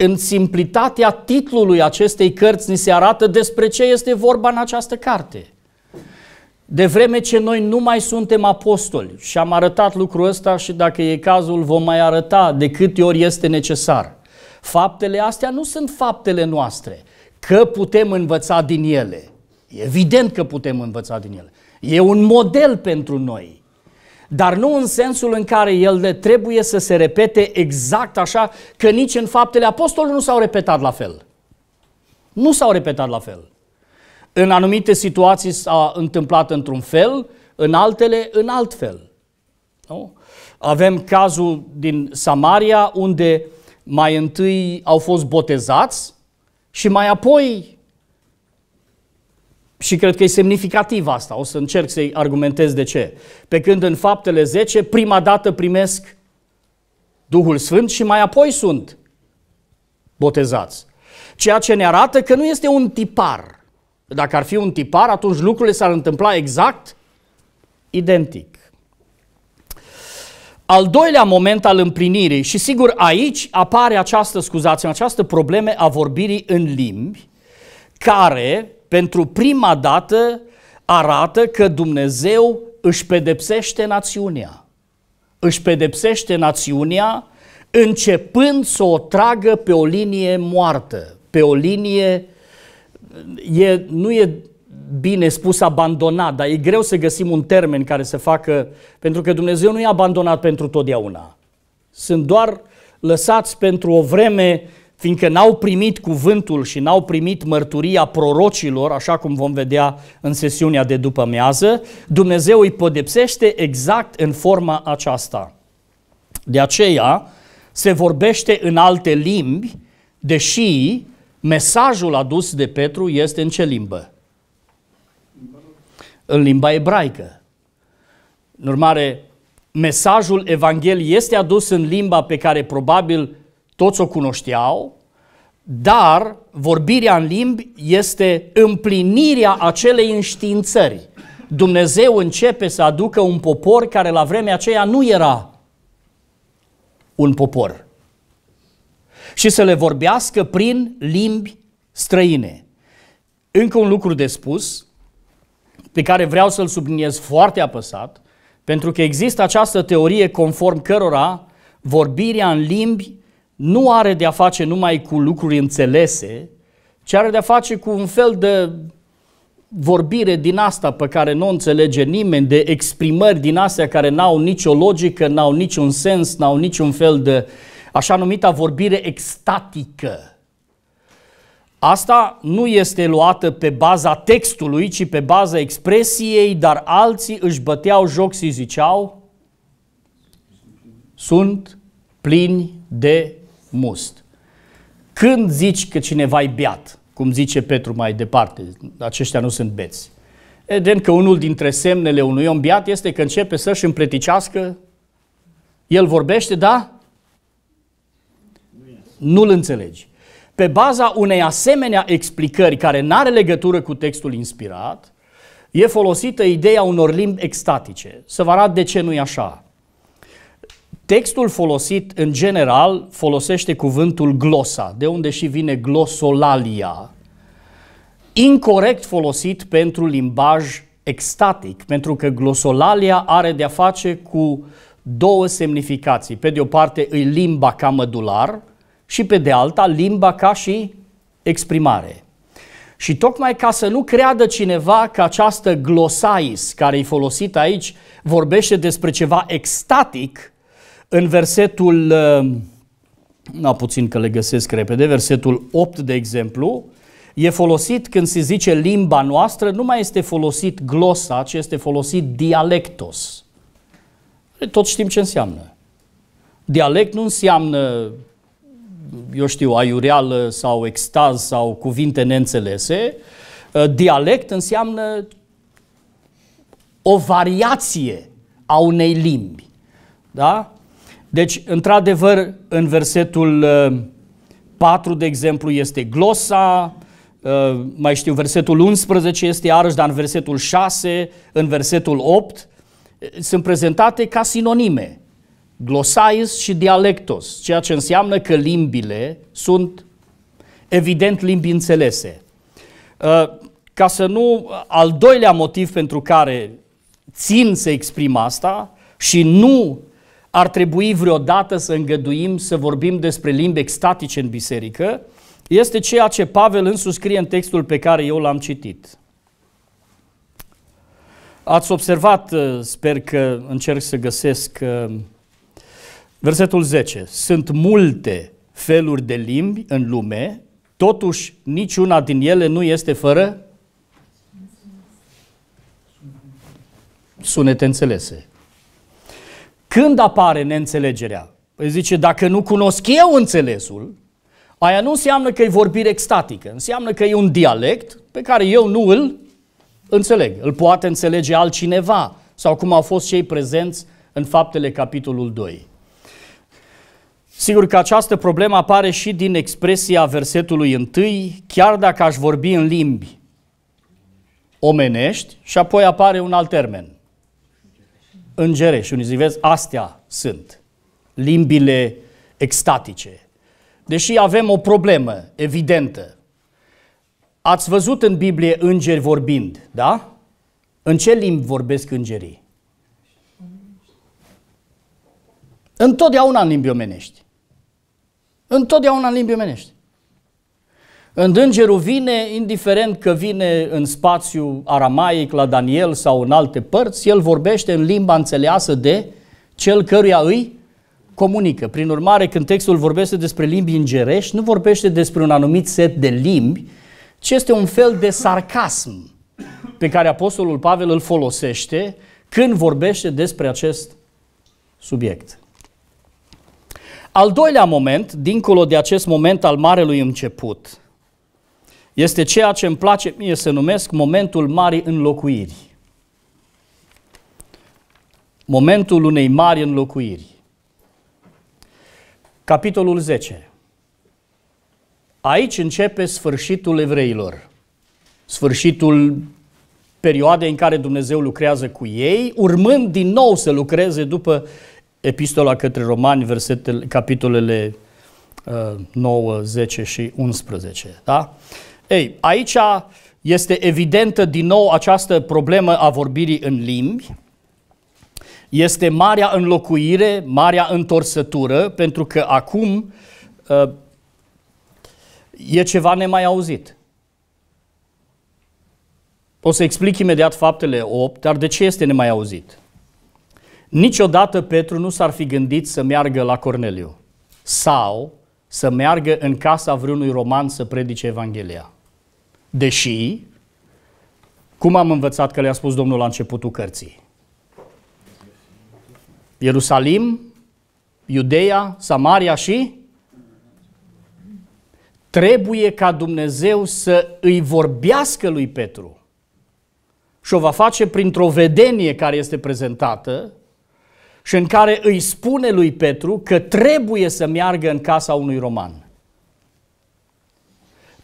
în simplitatea titlului acestei cărți ni se arată despre ce este vorba în această carte. De vreme ce noi nu mai suntem apostoli și am arătat lucrul ăsta și dacă e cazul vom mai arăta de câte ori este necesar. Faptele astea nu sunt faptele noastre, că putem învăța din ele. Evident că putem învăța din ele. E un model pentru noi dar nu în sensul în care el trebuie să se repete exact așa, că nici în faptele apostolului nu s-au repetat la fel. Nu s-au repetat la fel. În anumite situații s-a întâmplat într-un fel, în altele în alt fel. Nu? Avem cazul din Samaria unde mai întâi au fost botezați și mai apoi și cred că e semnificativ asta, o să încerc să-i argumentez de ce. Pe când în faptele 10, prima dată primesc Duhul Sfânt și mai apoi sunt botezați. Ceea ce ne arată că nu este un tipar. Dacă ar fi un tipar, atunci lucrurile s-ar întâmpla exact identic. Al doilea moment al împlinirii și sigur aici apare această, scuzați această probleme a vorbirii în limbi, care pentru prima dată arată că Dumnezeu își pedepsește națiunea. Își pedepsește națiunea începând să o tragă pe o linie moartă, pe o linie, e, nu e bine spus abandonat, dar e greu să găsim un termen care să facă, pentru că Dumnezeu nu e abandonat pentru totdeauna. Sunt doar lăsați pentru o vreme fiindcă n-au primit cuvântul și n-au primit mărturia prorocilor, așa cum vom vedea în sesiunea de după mează, Dumnezeu îi podepsește exact în forma aceasta. De aceea se vorbește în alte limbi, deși mesajul adus de Petru este în ce limbă? În limba ebraică. În urmare, mesajul Evangheliei este adus în limba pe care probabil toți o cunoșteau, dar vorbirea în limbi este împlinirea acelei înștiințări. Dumnezeu începe să aducă un popor care la vremea aceea nu era un popor și să le vorbească prin limbi străine. Încă un lucru de spus, pe care vreau să-l subliniez foarte apăsat, pentru că există această teorie conform cărora vorbirea în limbi nu are de-a face numai cu lucruri înțelese, ci are de-a face cu un fel de vorbire din asta pe care nu o înțelege nimeni, de exprimări din astea care n-au nicio logică, n-au niciun sens, n-au niciun fel de așa numită vorbire extatică. Asta nu este luată pe baza textului, ci pe baza expresiei, dar alții își băteau joc și ziceau sunt plini de must. Când zici că cineva e beat, cum zice Petru mai departe, aceștia nu sunt beți. Evident că unul dintre semnele unui om beat este că începe să-și împleticească. El vorbește, da? Nu-l înțelegi. Pe baza unei asemenea explicări care nu are legătură cu textul inspirat, e folosită ideea unor limbi extatice. Să vă arăt de ce nu e așa. Textul folosit în general folosește cuvântul glosa, de unde și vine glosolalia, incorrect folosit pentru limbaj extatic, pentru că glosolalia are de-a face cu două semnificații. Pe de o parte îi limba ca mădular și pe de alta limba ca și exprimare. Și tocmai ca să nu creadă cineva că această glosais care e folosit aici vorbește despre ceva extatic, în versetul, uh, na puțin că le găsesc repede, versetul 8 de exemplu, e folosit când se zice limba noastră, nu mai este folosit glosa, ci este folosit dialectos. Păi tot știm ce înseamnă. Dialect nu înseamnă, eu știu, aiureală sau extaz sau cuvinte neînțelese. Uh, dialect înseamnă o variație a unei limbi. Da? Deci, într-adevăr, în versetul 4, uh, de exemplu, este glosa, uh, mai știu, versetul 11 este iarăși, dar în versetul 6, în versetul 8, uh, sunt prezentate ca sinonime. Glosais și dialectos, ceea ce înseamnă că limbile sunt evident limbi înțelese. Ca să nu, al doilea motiv pentru care țin să exprim asta și nu ar trebui vreodată să îngăduim să vorbim despre limbi extatice în biserică, este ceea ce Pavel însuși scrie în textul pe care eu l-am citit. Ați observat, uh, sper că încerc să găsesc uh, versetul 10. Sunt multe feluri de limbi în lume, totuși niciuna din ele nu este fără sunete înțelese. Când apare neînțelegerea? Păi zice, dacă nu cunosc eu înțelesul, aia nu înseamnă că e vorbire extatică, înseamnă că e un dialect pe care eu nu îl înțeleg. Îl poate înțelege altcineva sau cum au fost cei prezenți în faptele capitolul 2. Sigur că această problemă apare și din expresia versetului 1, chiar dacă aș vorbi în limbi omenești, și apoi apare un alt termen îngerești. Unii zic, vezi, astea sunt limbile extatice. Deși avem o problemă evidentă. Ați văzut în Biblie îngeri vorbind, da? În ce limbi vorbesc îngerii? Întotdeauna în limbi omenești. Întotdeauna în limbi omenești. Îndângerul vine, indiferent că vine în spațiu aramaic la Daniel sau în alte părți, el vorbește în limba înțeleasă de cel căruia îi comunică. Prin urmare, când textul vorbește despre limbi îngerești, nu vorbește despre un anumit set de limbi, ci este un fel de sarcasm pe care Apostolul Pavel îl folosește când vorbește despre acest subiect. Al doilea moment, dincolo de acest moment al marelui început, este ceea ce îmi place mie să numesc momentul marii înlocuiri. Momentul unei mari înlocuiri. Capitolul 10. Aici începe sfârșitul evreilor. Sfârșitul perioadei în care Dumnezeu lucrează cu ei, urmând din nou să lucreze după epistola către romani, versetele, capitolele uh, 9, 10 și 11. Da? Uh, ei, aici este evidentă din nou această problemă a vorbirii în limbi. Este marea înlocuire, marea întorsătură, pentru că acum uh, e ceva nemai auzit. O să explic imediat faptele 8, dar de ce este nemai auzit? Niciodată Petru nu s-ar fi gândit să meargă la Corneliu sau să meargă în casa vreunui roman să predice Evanghelia. Deși, cum am învățat că le-a spus Domnul la începutul cărții? Ierusalim, Iudeia, Samaria și trebuie ca Dumnezeu să îi vorbească lui Petru. Și o va face printr-o vedenie care este prezentată și în care îi spune lui Petru că trebuie să meargă în casa unui roman.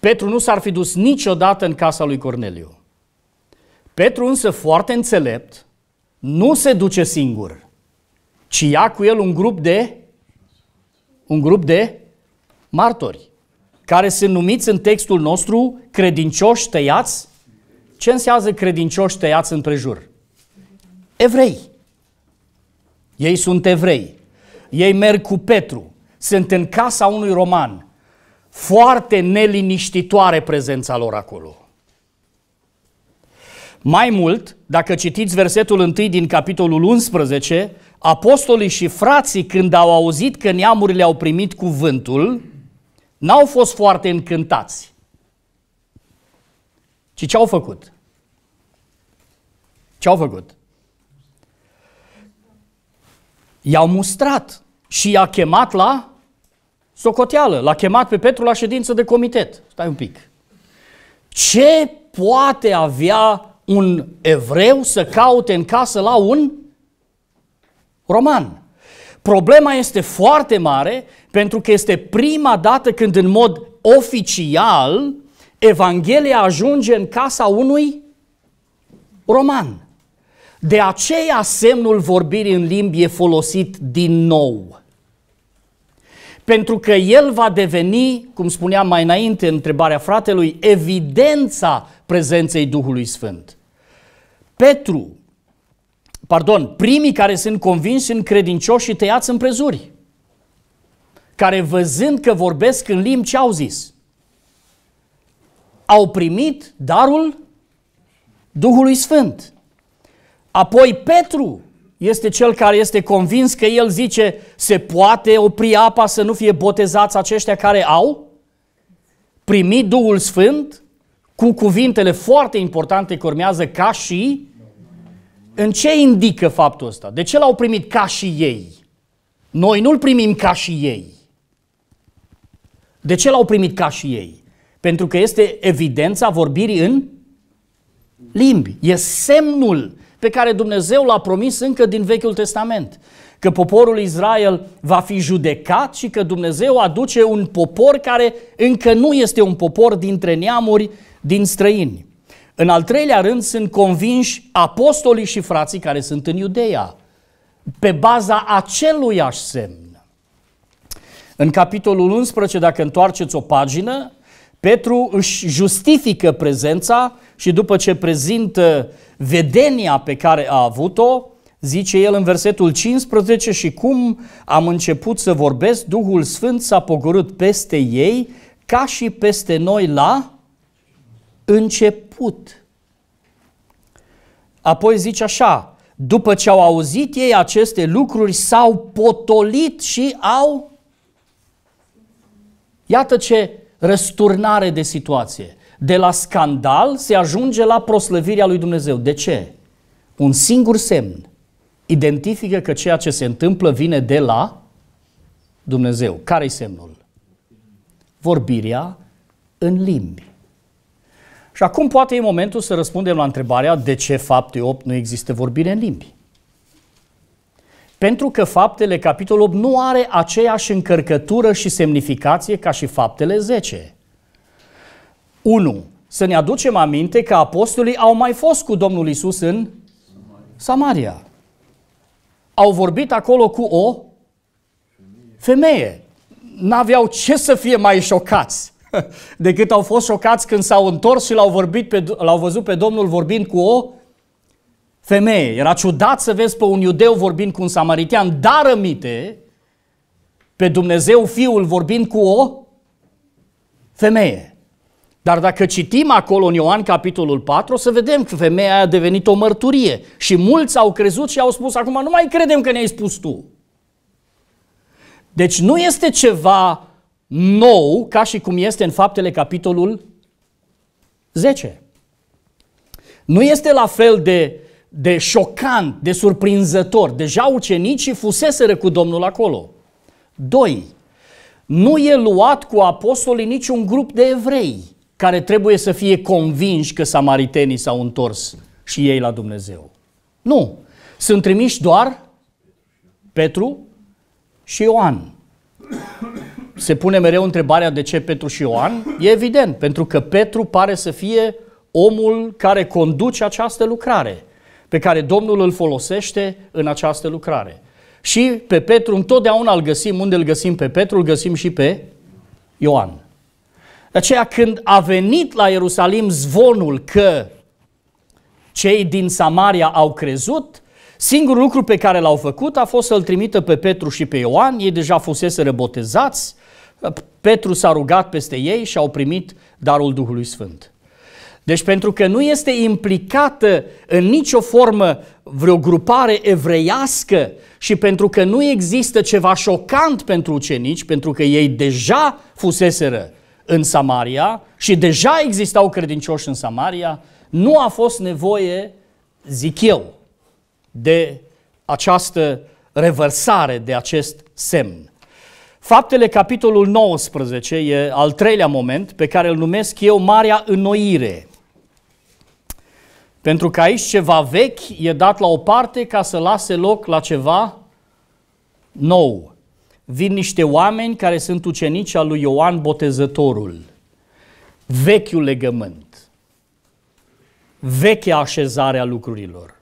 Petru nu s-ar fi dus niciodată în casa lui Corneliu. Petru însă foarte înțelept nu se duce singur, ci ia cu el un grup de un grup de martori, care sunt numiți în textul nostru credincioși tăiați. Ce înseamnă credincioși tăiați în prejur? Evrei. Ei sunt evrei. Ei merg cu Petru. Sunt în casa unui roman foarte neliniștitoare prezența lor acolo. Mai mult, dacă citiți versetul 1 din capitolul 11, apostolii și frații când au auzit că neamurile au primit cuvântul, n-au fost foarte încântați. Ci ce au făcut? Ce au făcut? I-au mustrat și i-a chemat la socoteală. L-a chemat pe Petru la ședință de comitet. Stai un pic. Ce poate avea un evreu să caute în casă la un roman? Problema este foarte mare pentru că este prima dată când în mod oficial Evanghelia ajunge în casa unui roman. De aceea semnul vorbirii în limbi e folosit din nou. Pentru că el va deveni, cum spuneam mai înainte în întrebarea fratelui, evidența prezenței Duhului Sfânt. Petru, pardon, primii care sunt convinși sunt credincioși și tăiați în prezuri, care văzând că vorbesc în limbi ce au zis? Au primit darul Duhului Sfânt. Apoi Petru, este cel care este convins că el zice se poate opri apa să nu fie botezați aceștia care au primit Duhul Sfânt cu cuvintele foarte importante că urmează ca și în ce indică faptul ăsta? De ce l-au primit ca și ei? Noi nu-l primim ca și ei. De ce l-au primit ca și ei? Pentru că este evidența vorbirii în limbi. E semnul pe care Dumnezeu l-a promis încă din Vechiul Testament. Că poporul Israel va fi judecat și că Dumnezeu aduce un popor care încă nu este un popor dintre neamuri, din străini. În al treilea rând sunt convinși apostolii și frații care sunt în Iudeia. pe baza aceluiași semn. În capitolul 11, dacă întoarceți o pagină, Petru își justifică prezența și după ce prezintă vedenia pe care a avut-o, zice el în versetul 15, și cum am început să vorbesc, Duhul Sfânt s-a pogorât peste ei ca și peste noi la început. Apoi zice așa, după ce au auzit ei aceste lucruri, s-au potolit și au... Iată ce răsturnare de situație. De la scandal se ajunge la proslăvirea lui Dumnezeu. De ce? Un singur semn identifică că ceea ce se întâmplă vine de la Dumnezeu. Care-i semnul? Vorbirea în limbi. Și acum poate e momentul să răspundem la întrebarea de ce fapte 8 nu există vorbire în limbi. Pentru că faptele capitolul 8 nu are aceeași încărcătură și semnificație ca și faptele 10. 1. Să ne aducem aminte că apostolii au mai fost cu Domnul Isus în Samaria. Au vorbit acolo cu o femeie. N-aveau ce să fie mai șocați decât au fost șocați când s-au întors și l-au, vorbit pe, l-au văzut pe Domnul vorbind cu o femeie. Era ciudat să vezi pe un iudeu vorbind cu un samaritian, dar rămite pe Dumnezeu Fiul vorbind cu o femeie. Dar dacă citim acolo în Ioan capitolul 4, o să vedem că femeia a devenit o mărturie și mulți au crezut și au spus acum nu mai credem că ne-ai spus tu. Deci nu este ceva nou ca și cum este în faptele capitolul 10. Nu este la fel de de șocant, de surprinzător. Deja ucenicii fuseseră cu Domnul acolo. 2. Nu e luat cu apostolii niciun grup de evrei care trebuie să fie convinși că samaritenii s-au întors și ei la Dumnezeu. Nu. Sunt trimiși doar Petru și Ioan. Se pune mereu întrebarea de ce Petru și Ioan? E evident, pentru că Petru pare să fie omul care conduce această lucrare pe care Domnul îl folosește în această lucrare. Și pe Petru întotdeauna îl găsim, unde îl găsim pe Petru, îl găsim și pe Ioan. De aceea când a venit la Ierusalim zvonul că cei din Samaria au crezut, singurul lucru pe care l-au făcut a fost să-l trimită pe Petru și pe Ioan, ei deja fuseseră botezați, Petru s-a rugat peste ei și au primit darul Duhului Sfânt. Deci pentru că nu este implicată în nicio formă vreo grupare evreiască și pentru că nu există ceva șocant pentru ucenici, pentru că ei deja fuseseră în Samaria și deja existau credincioși în Samaria, nu a fost nevoie, zic eu, de această revărsare, de acest semn. Faptele, capitolul 19, e al treilea moment pe care îl numesc eu Marea Înnoire. Pentru că aici ceva vechi e dat la o parte ca să lase loc la ceva nou. Vin niște oameni care sunt ucenici al lui Ioan Botezătorul. Vechiul legământ. Vechea așezare a lucrurilor.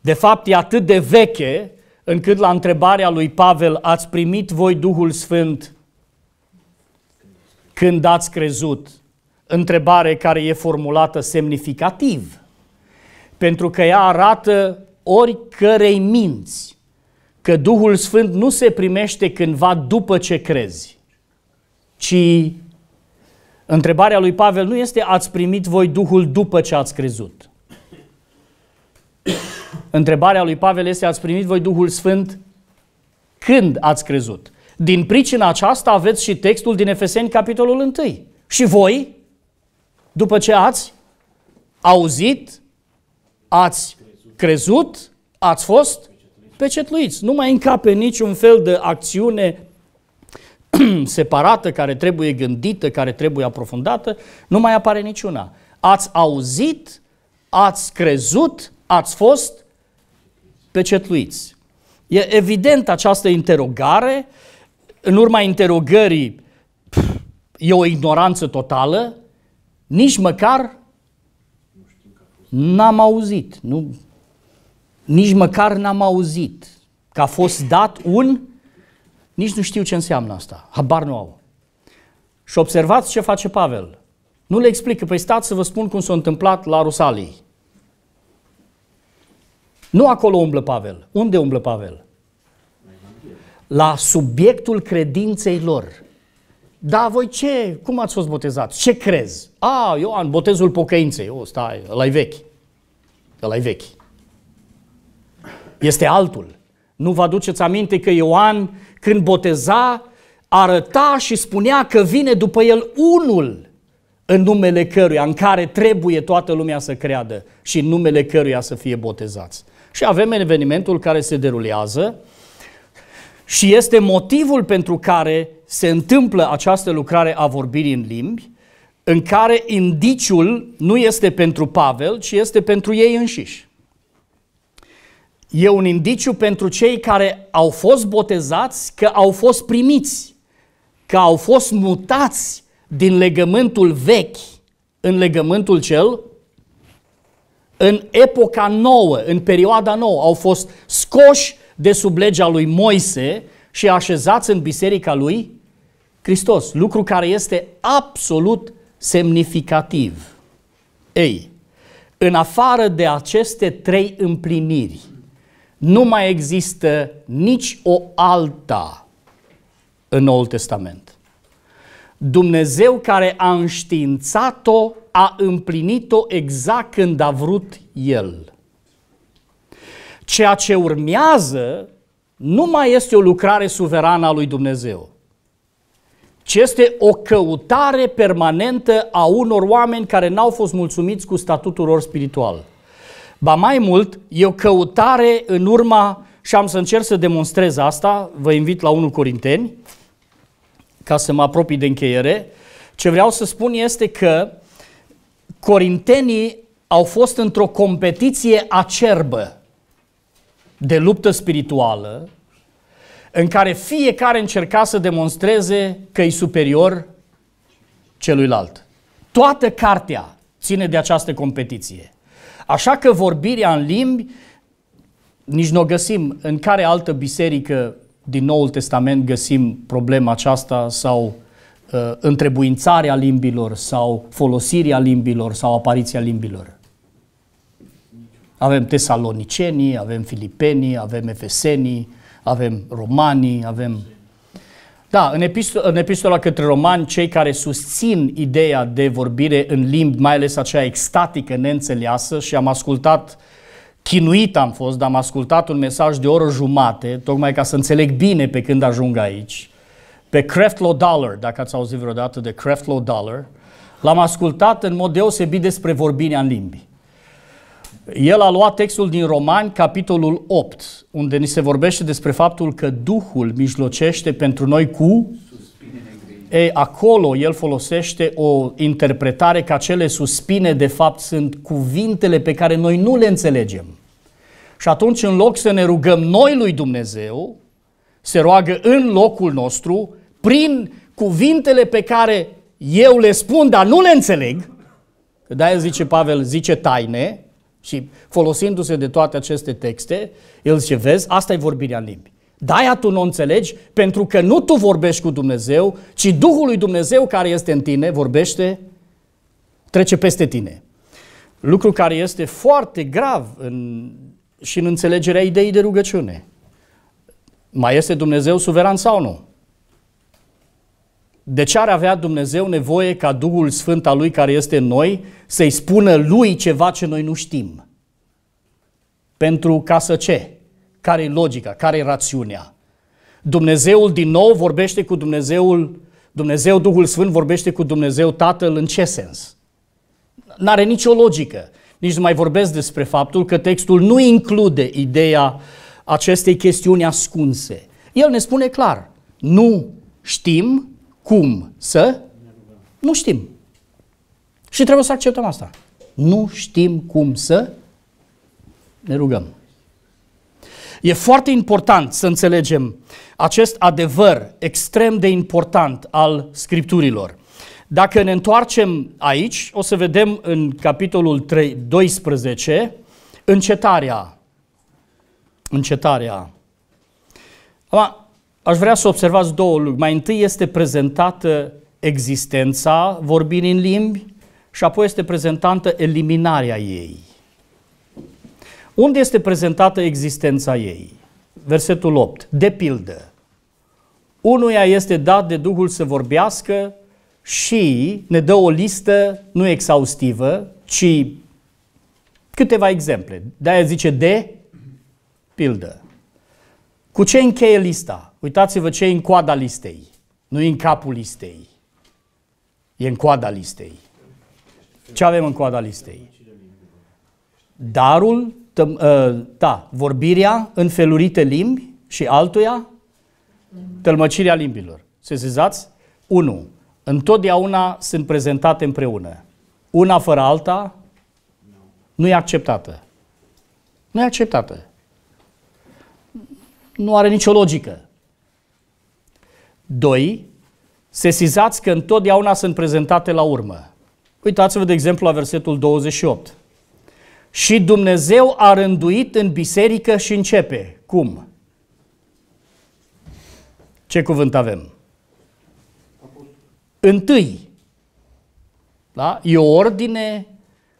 De fapt, e atât de veche încât la întrebarea lui Pavel, ați primit voi Duhul Sfânt când ați crezut? Întrebare care e formulată semnificativ pentru că ea arată oricărei minți că Duhul Sfânt nu se primește cândva după ce crezi, ci întrebarea lui Pavel nu este ați primit voi Duhul după ce ați crezut. Întrebarea lui Pavel este ați primit voi Duhul Sfânt când ați crezut. Din pricina aceasta aveți și textul din Efeseni capitolul 1. Și voi, după ce ați auzit, ați crezut, ați fost pecetluiți. Nu mai încape niciun fel de acțiune separată, care trebuie gândită, care trebuie aprofundată, nu mai apare niciuna. Ați auzit, ați crezut, ați fost pecetluiți. E evident această interogare, în urma interogării e o ignoranță totală, nici măcar N-am auzit, nu, nici măcar n-am auzit că a fost dat un, nici nu știu ce înseamnă asta, habar nu au. Și observați ce face Pavel. Nu le explică, păi stați să vă spun cum s-a întâmplat la Rusalii. Nu acolo umblă Pavel. Unde umblă Pavel? La subiectul credinței lor. Da, voi ce? Cum ați fost botezat Ce crezi? A, Ioan botezul pocăinței. O, stai, ăla vechi. ăla vechi. Este altul. Nu vă aduceți aminte că Ioan, când boteza, arăta și spunea că vine după el unul în numele căruia, în care trebuie toată lumea să creadă și în numele căruia să fie botezați. Și avem evenimentul care se derulează și este motivul pentru care se întâmplă această lucrare a vorbirii în limbi, în care indiciul nu este pentru Pavel, ci este pentru ei înșiși. E un indiciu pentru cei care au fost botezați, că au fost primiți, că au fost mutați din legământul vechi în legământul cel în epoca nouă, în perioada nouă, au fost scoși de sub legea lui Moise și așezați în biserica lui Hristos, lucru care este absolut semnificativ. Ei, în afară de aceste trei împliniri, nu mai există nici o alta în Noul Testament. Dumnezeu care a înștiințat-o, a împlinit-o exact când a vrut El. Ceea ce urmează nu mai este o lucrare suverană a lui Dumnezeu ci este o căutare permanentă a unor oameni care n-au fost mulțumiți cu statutul lor spiritual. Ba mai mult, e o căutare în urma, și am să încerc să demonstrez asta, vă invit la 1 Corinteni, ca să mă apropii de încheiere, ce vreau să spun este că corintenii au fost într-o competiție acerbă de luptă spirituală, în care fiecare încerca să demonstreze că e superior celuilalt. Toată cartea ține de această competiție. Așa că vorbirea în limbi nici nu o găsim. În care altă biserică din Noul Testament găsim problema aceasta sau uh, întrebuințarea limbilor sau folosirea limbilor sau apariția limbilor? Avem tesalonicenii, avem filipenii, avem efesenii, avem romanii, avem... Da, în, epistola, în epistola către romani, cei care susțin ideea de vorbire în limbi, mai ales aceea extatică, neînțeleasă, și am ascultat, chinuit am fost, dar am ascultat un mesaj de o oră jumate, tocmai ca să înțeleg bine pe când ajung aici, pe Creflo Dollar, dacă ați auzit vreodată de Creflo Dollar, l-am ascultat în mod deosebit despre vorbirea în limbi. El a luat textul din Romani, capitolul 8, unde ni se vorbește despre faptul că Duhul mijlocește pentru noi cu e, acolo el folosește o interpretare că acele suspine de fapt sunt cuvintele pe care noi nu le înțelegem. Și atunci în loc să ne rugăm noi lui Dumnezeu, se roagă în locul nostru prin cuvintele pe care eu le spun, dar nu le înțeleg. Că de-aia zice Pavel, zice taine, și folosindu-se de toate aceste texte, el zice, vezi, asta e vorbirea în limbi. De-aia tu nu înțelegi, pentru că nu tu vorbești cu Dumnezeu, ci Duhul lui Dumnezeu care este în tine vorbește, trece peste tine. Lucru care este foarte grav în, și în înțelegerea ideii de rugăciune. Mai este Dumnezeu suveran sau nu? De ce ar avea Dumnezeu nevoie ca Duhul Sfânt al Lui care este în noi să-i spună Lui ceva ce noi nu știm? Pentru ca să ce? Care i logica? Care i rațiunea? Dumnezeul din nou vorbește cu Dumnezeul, Dumnezeu Duhul Sfânt vorbește cu Dumnezeu Tatăl în ce sens? N-are nicio logică. Nici nu mai vorbesc despre faptul că textul nu include ideea acestei chestiuni ascunse. El ne spune clar, nu știm cum să? Nu știm. Și trebuie să acceptăm asta. Nu știm cum să ne rugăm. E foarte important să înțelegem acest adevăr extrem de important al Scripturilor. Dacă ne întoarcem aici, o să vedem în capitolul 3, 12 încetarea. Încetarea. Aș vrea să observați două lucruri. Mai întâi este prezentată existența vorbirii în limbi și apoi este prezentată eliminarea ei. Unde este prezentată existența ei? Versetul 8. De pildă, unuia este dat de Duhul să vorbească și ne dă o listă nu exhaustivă, ci câteva exemple. De-aia zice de pildă. Cu ce încheie lista? Uitați-vă ce e în coada listei. Nu e în capul listei. E în coada listei. Ce avem în coada listei? Darul, tă, uh, ă, da, vorbirea în felurite limbi și altuia, tălmăcirea limbilor. Se zizați? Unu. Întotdeauna sunt prezentate împreună. Una fără alta nu e acceptată. Nu e acceptată. Nu are nicio logică. Doi, sesizați că întotdeauna sunt prezentate la urmă. Uitați-vă, de exemplu, la versetul 28. Și Dumnezeu a rânduit în biserică și începe. Cum? Ce cuvânt avem? Apostol. Întâi. Da? E o ordine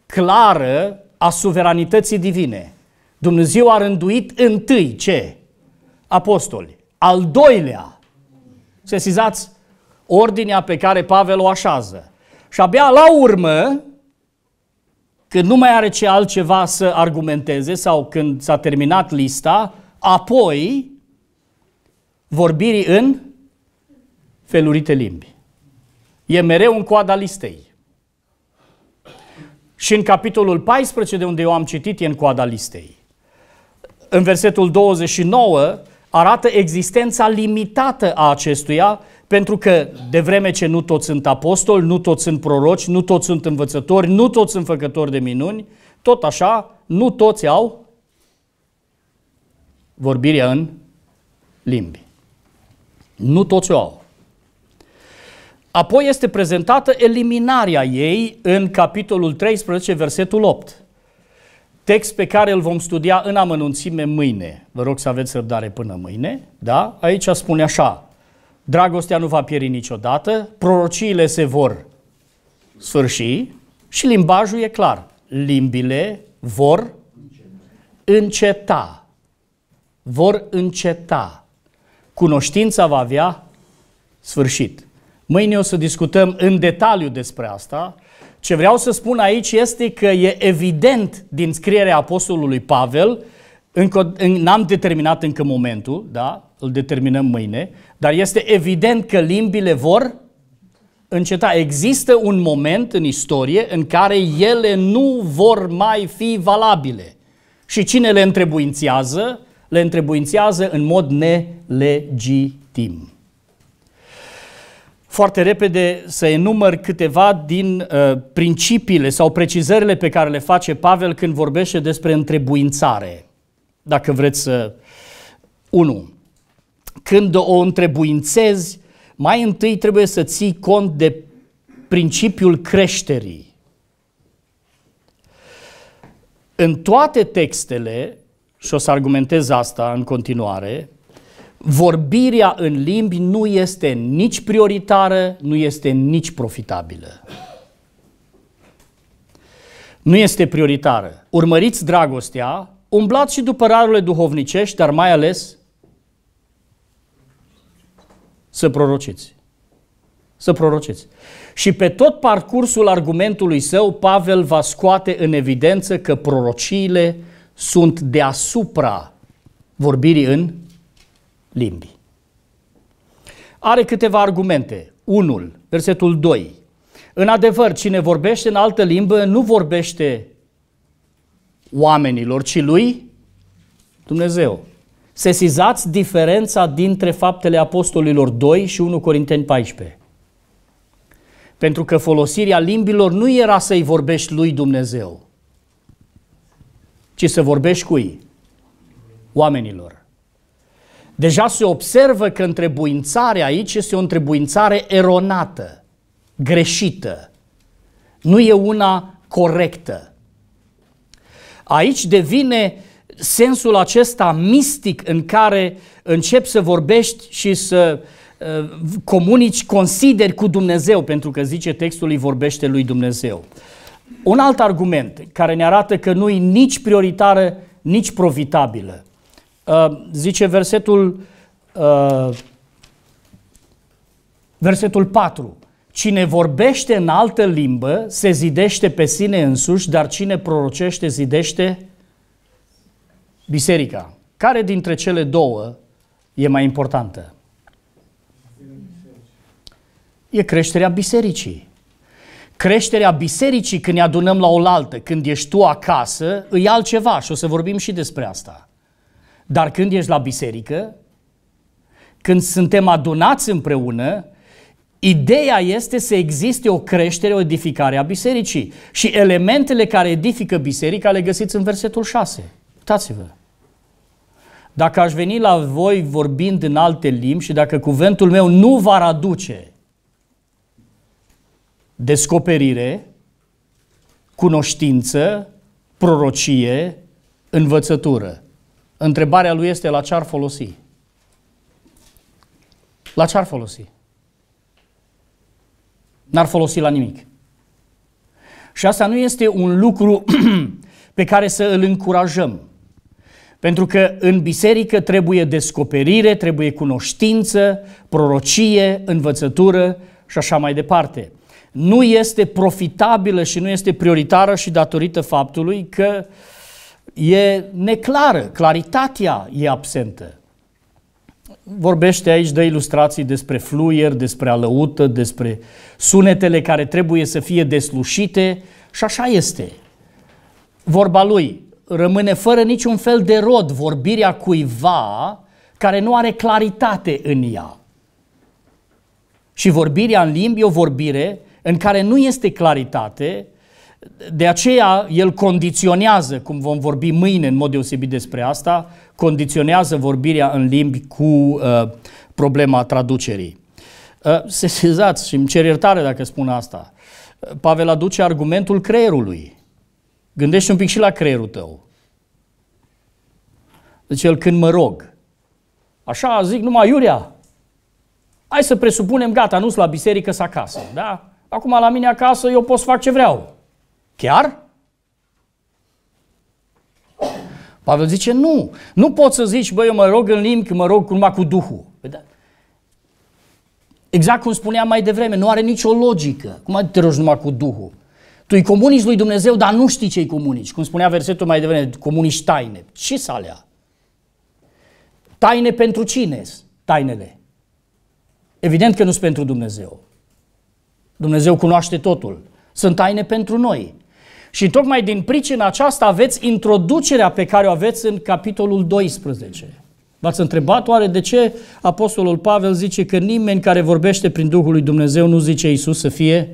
clară a suveranității divine. Dumnezeu a rânduit întâi ce? Apostoli. Al doilea, Sesizați ordinea pe care Pavel o așează. Și abia la urmă, când nu mai are ce altceva să argumenteze sau când s-a terminat lista, apoi vorbirii în felurite limbi. E mereu în coada listei. Și în capitolul 14, de unde eu am citit, e în coada listei. În versetul 29, arată existența limitată a acestuia, pentru că de vreme ce nu toți sunt apostoli, nu toți sunt proroci, nu toți sunt învățători, nu toți sunt făcători de minuni, tot așa, nu toți au vorbirea în limbi. Nu toți o au. Apoi este prezentată eliminarea ei în capitolul 13, versetul 8. Text pe care îl vom studia în amănunțime mâine. Vă rog să aveți răbdare până mâine. Da? Aici spune așa. Dragostea nu va pieri niciodată, prorociile se vor sfârși și limbajul e clar. Limbile vor înceta. Vor înceta. Cunoștința va avea sfârșit. Mâine o să discutăm în detaliu despre asta, ce vreau să spun aici este că e evident din scrierea Apostolului Pavel, încă, n-am determinat încă momentul, da? îl determinăm mâine, dar este evident că limbile vor înceta. Există un moment în istorie în care ele nu vor mai fi valabile. Și cine le întrebuințează? Le întrebuințează în mod nelegitim foarte repede să enumăr câteva din uh, principiile sau precizările pe care le face Pavel când vorbește despre întrebuințare. Dacă vreți să... 1. Când o întrebuințezi, mai întâi trebuie să ții cont de principiul creșterii. În toate textele, și o să argumentez asta în continuare, vorbirea în limbi nu este nici prioritară, nu este nici profitabilă. Nu este prioritară. Urmăriți dragostea, umblați și după rarurile duhovnicești, dar mai ales să prorociți. Să prorociți. Și pe tot parcursul argumentului său, Pavel va scoate în evidență că prorociile sunt deasupra vorbirii în limbii. Are câteva argumente. Unul, versetul 2. În adevăr, cine vorbește în altă limbă nu vorbește oamenilor, ci lui Dumnezeu. Sesizați diferența dintre faptele apostolilor 2 și 1 Corinteni 14. Pentru că folosirea limbilor nu era să-i vorbești lui Dumnezeu, ci să vorbești cui? Oamenilor. Deja se observă că întrebuințarea aici este o întrebuințare eronată, greșită. Nu e una corectă. Aici devine sensul acesta mistic în care începi să vorbești și să uh, comunici, consideri cu Dumnezeu, pentru că zice textul îi vorbește lui Dumnezeu. Un alt argument care ne arată că nu e nici prioritară, nici profitabilă Uh, zice versetul, uh, versetul 4. Cine vorbește în altă limbă se zidește pe sine însuși, dar cine prorocește zidește biserica. Care dintre cele două e mai importantă? E creșterea bisericii. Creșterea bisericii când ne adunăm la oaltă, când ești tu acasă, e altceva și o să vorbim și despre asta. Dar când ești la biserică, când suntem adunați împreună, Ideea este să existe o creștere, o edificare a bisericii. Și elementele care edifică biserica le găsiți în versetul 6. Uitați-vă. Dacă aș veni la voi vorbind în alte limbi și dacă cuvântul meu nu va aduce descoperire, cunoștință, prorocie, învățătură. Întrebarea lui este la ce ar folosi? La ce ar folosi? N-ar folosi la nimic. Și asta nu este un lucru pe care să îl încurajăm. Pentru că în biserică trebuie descoperire, trebuie cunoștință, prorocie, învățătură și așa mai departe. Nu este profitabilă și nu este prioritară și datorită faptului că uh, e neclară, claritatea e absentă. Vorbește aici de ilustrații despre fluier, despre alăută, despre sunetele care trebuie să fie deslușite și așa este. Vorba lui rămâne fără niciun fel de rod vorbirea cuiva care nu are claritate în ea. Și vorbirea în limbi e o vorbire în care nu este claritate de aceea el condiționează, cum vom vorbi mâine în mod deosebit despre asta, condiționează vorbirea în limbi cu uh, problema traducerii. Uh, sesizați și îmi cer iertare dacă spun asta. Uh, Pavel aduce argumentul creierului. Gândește un pic și la creierul tău. Deci el când mă rog, așa zic numai Iurea, hai să presupunem, gata, nu-s la biserică, să acasă, da? Acum la mine acasă eu pot să fac ce vreau. Chiar? Pavel zice, nu, nu poți să zici, băi, eu mă rog în limbi, că mă rog numai cu Duhul. Păi da. Exact cum spuneam mai devreme, nu are nicio logică. Cum adică te rogi numai cu Duhul? Tu îi comunici lui Dumnezeu, dar nu știi ce îi comunici. Cum spunea versetul mai devreme, comunici taine. Ce să alea? Taine pentru cine tainele? Evident că nu sunt pentru Dumnezeu. Dumnezeu cunoaște totul. Sunt taine pentru noi. Și tocmai din pricina aceasta aveți introducerea pe care o aveți în capitolul 12. V-ați întrebat oare de ce Apostolul Pavel zice că nimeni care vorbește prin Duhul lui Dumnezeu nu zice Iisus să fie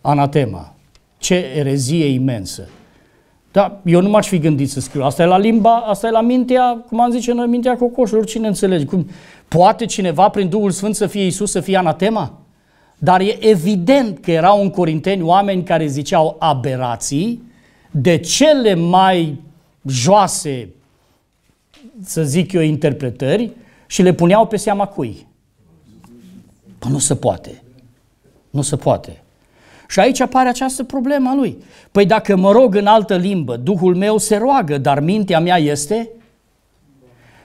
anatema? Ce erezie imensă! Da, eu nu m-aș fi gândit să scriu. Asta e la limba, asta e la mintea, cum am zice noi, mintea cocoșului. cine înțelege? Cum, poate cineva prin Duhul Sfânt să fie Iisus, să fie anatema? Dar e evident că erau în Corinteni oameni care ziceau aberații de cele mai joase, să zic eu, interpretări și le puneau pe seama cui? Păi nu se poate. Nu se poate. Și aici apare această problemă a lui. Păi dacă mă rog în altă limbă, Duhul meu se roagă, dar mintea mea este?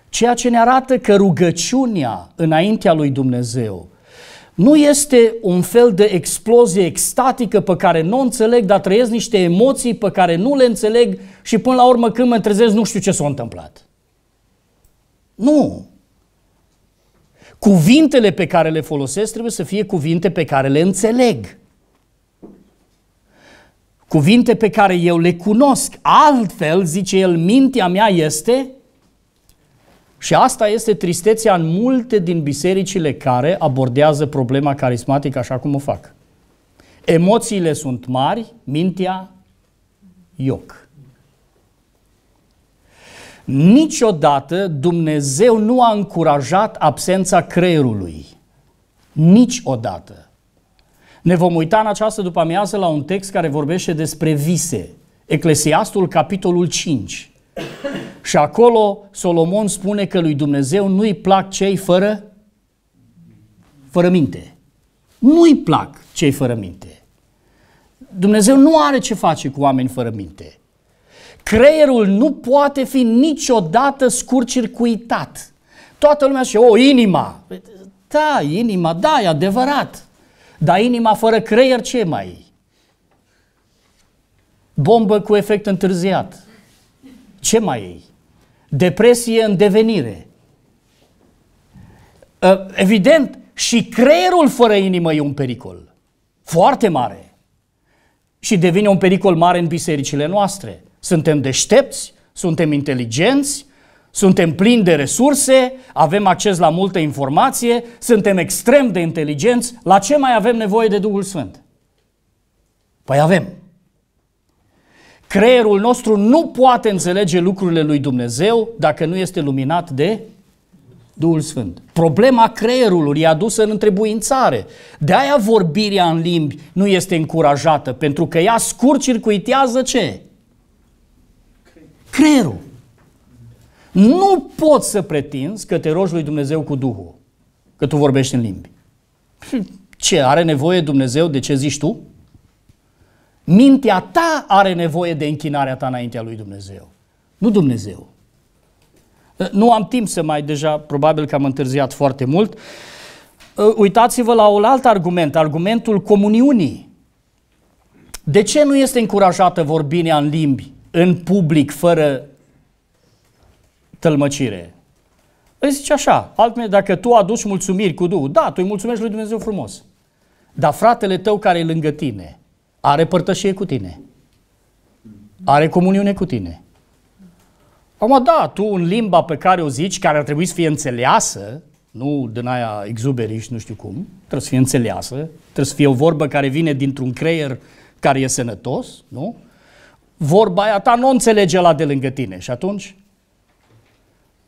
Ceea ce ne arată că rugăciunea înaintea lui Dumnezeu nu este un fel de explozie extatică pe care nu o înțeleg, dar trăiesc niște emoții pe care nu le înțeleg și până la urmă când mă trezesc nu știu ce s-a întâmplat. Nu. Cuvintele pe care le folosesc trebuie să fie cuvinte pe care le înțeleg. Cuvinte pe care eu le cunosc. Altfel, zice el, mintea mea este și asta este tristețea în multe din bisericile care abordează problema carismatică așa cum o fac. Emoțiile sunt mari, mintea ioc. Niciodată Dumnezeu nu a încurajat absența creierului. Niciodată. Ne vom uita în această după amiază la un text care vorbește despre vise. Eclesiastul, capitolul 5. Și acolo Solomon spune că lui Dumnezeu nu-i plac cei fără, fără minte. Nu-i plac cei fără minte. Dumnezeu nu are ce face cu oameni fără minte. Creierul nu poate fi niciodată circuitat. Toată lumea zice, o, inima. Da, inima, da, e adevărat. Dar inima fără creier ce mai e? Bombă cu efect întârziat. Ce mai ei? Depresie în devenire. Ă, evident, și creierul fără inimă e un pericol. Foarte mare. Și devine un pericol mare în bisericile noastre. Suntem deștepți, suntem inteligenți, suntem plini de resurse, avem acces la multă informație, suntem extrem de inteligenți. La ce mai avem nevoie de Duhul Sfânt? Păi avem Creierul nostru nu poate înțelege lucrurile lui Dumnezeu dacă nu este luminat de Duhul Sfânt. Problema creierului e adusă în întrebuințare. De aia vorbirea în limbi nu este încurajată, pentru că ea scurt circuitează ce? Creierul. Nu poți să pretinzi că te rogi lui Dumnezeu cu Duhul, că tu vorbești în limbi. Hm, ce, are nevoie Dumnezeu de ce zici tu? Mintea ta are nevoie de închinarea ta înaintea lui Dumnezeu. Nu Dumnezeu. Eh, nu am timp să mai, deja probabil că am întârziat foarte mult. Eh, uitați-vă la un alt argument, argumentul comuniunii. De ce nu este încurajată vorbirea în limbi în public fără tălmăcire? Îi zice așa, Altfel dacă tu aduci mulțumiri cu Duhul, da, tu îi mulțumești lui Dumnezeu frumos. Dar fratele tău care e lângă tine – are părtășie cu tine. Are comuniune cu tine. Acum, da, tu în limba pe care o zici, care ar trebui să fie înțeleasă, nu din aia exuberiști, nu știu cum, trebuie să fie înțeleasă, trebuie să fie o vorbă care vine dintr-un creier care e sănătos, nu? Vorba aia ta nu înțelege la de lângă tine și atunci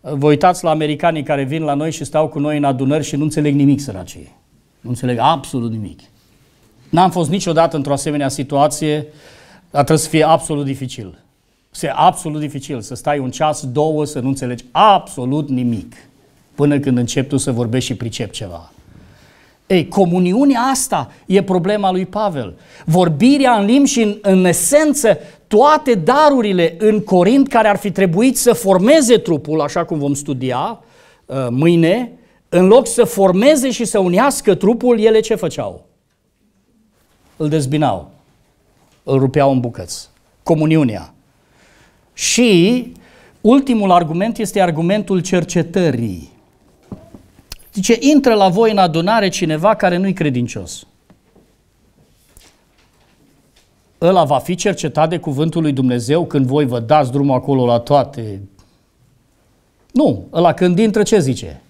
vă uitați la americanii care vin la noi și stau cu noi în adunări și nu înțeleg nimic săracii. Nu înțeleg absolut nimic. N-am fost niciodată într-o asemenea situație, dar trebuie să fie absolut dificil. Se absolut dificil să stai un ceas, două, să nu înțelegi absolut nimic până când începi tu să vorbești și pricep ceva. Ei, comuniunea asta e problema lui Pavel. Vorbirea în limbi și în, în esență toate darurile în Corint care ar fi trebuit să formeze trupul, așa cum vom studia uh, mâine, în loc să formeze și să unească trupul, ele ce făceau? îl dezbinau, îl rupeau în bucăți. Comuniunea. Și ultimul argument este argumentul cercetării. Zice, intră la voi în adunare cineva care nu-i credincios. Ăla va fi cercetat de cuvântul lui Dumnezeu când voi vă dați drumul acolo la toate. Nu, ăla când intră ce zice?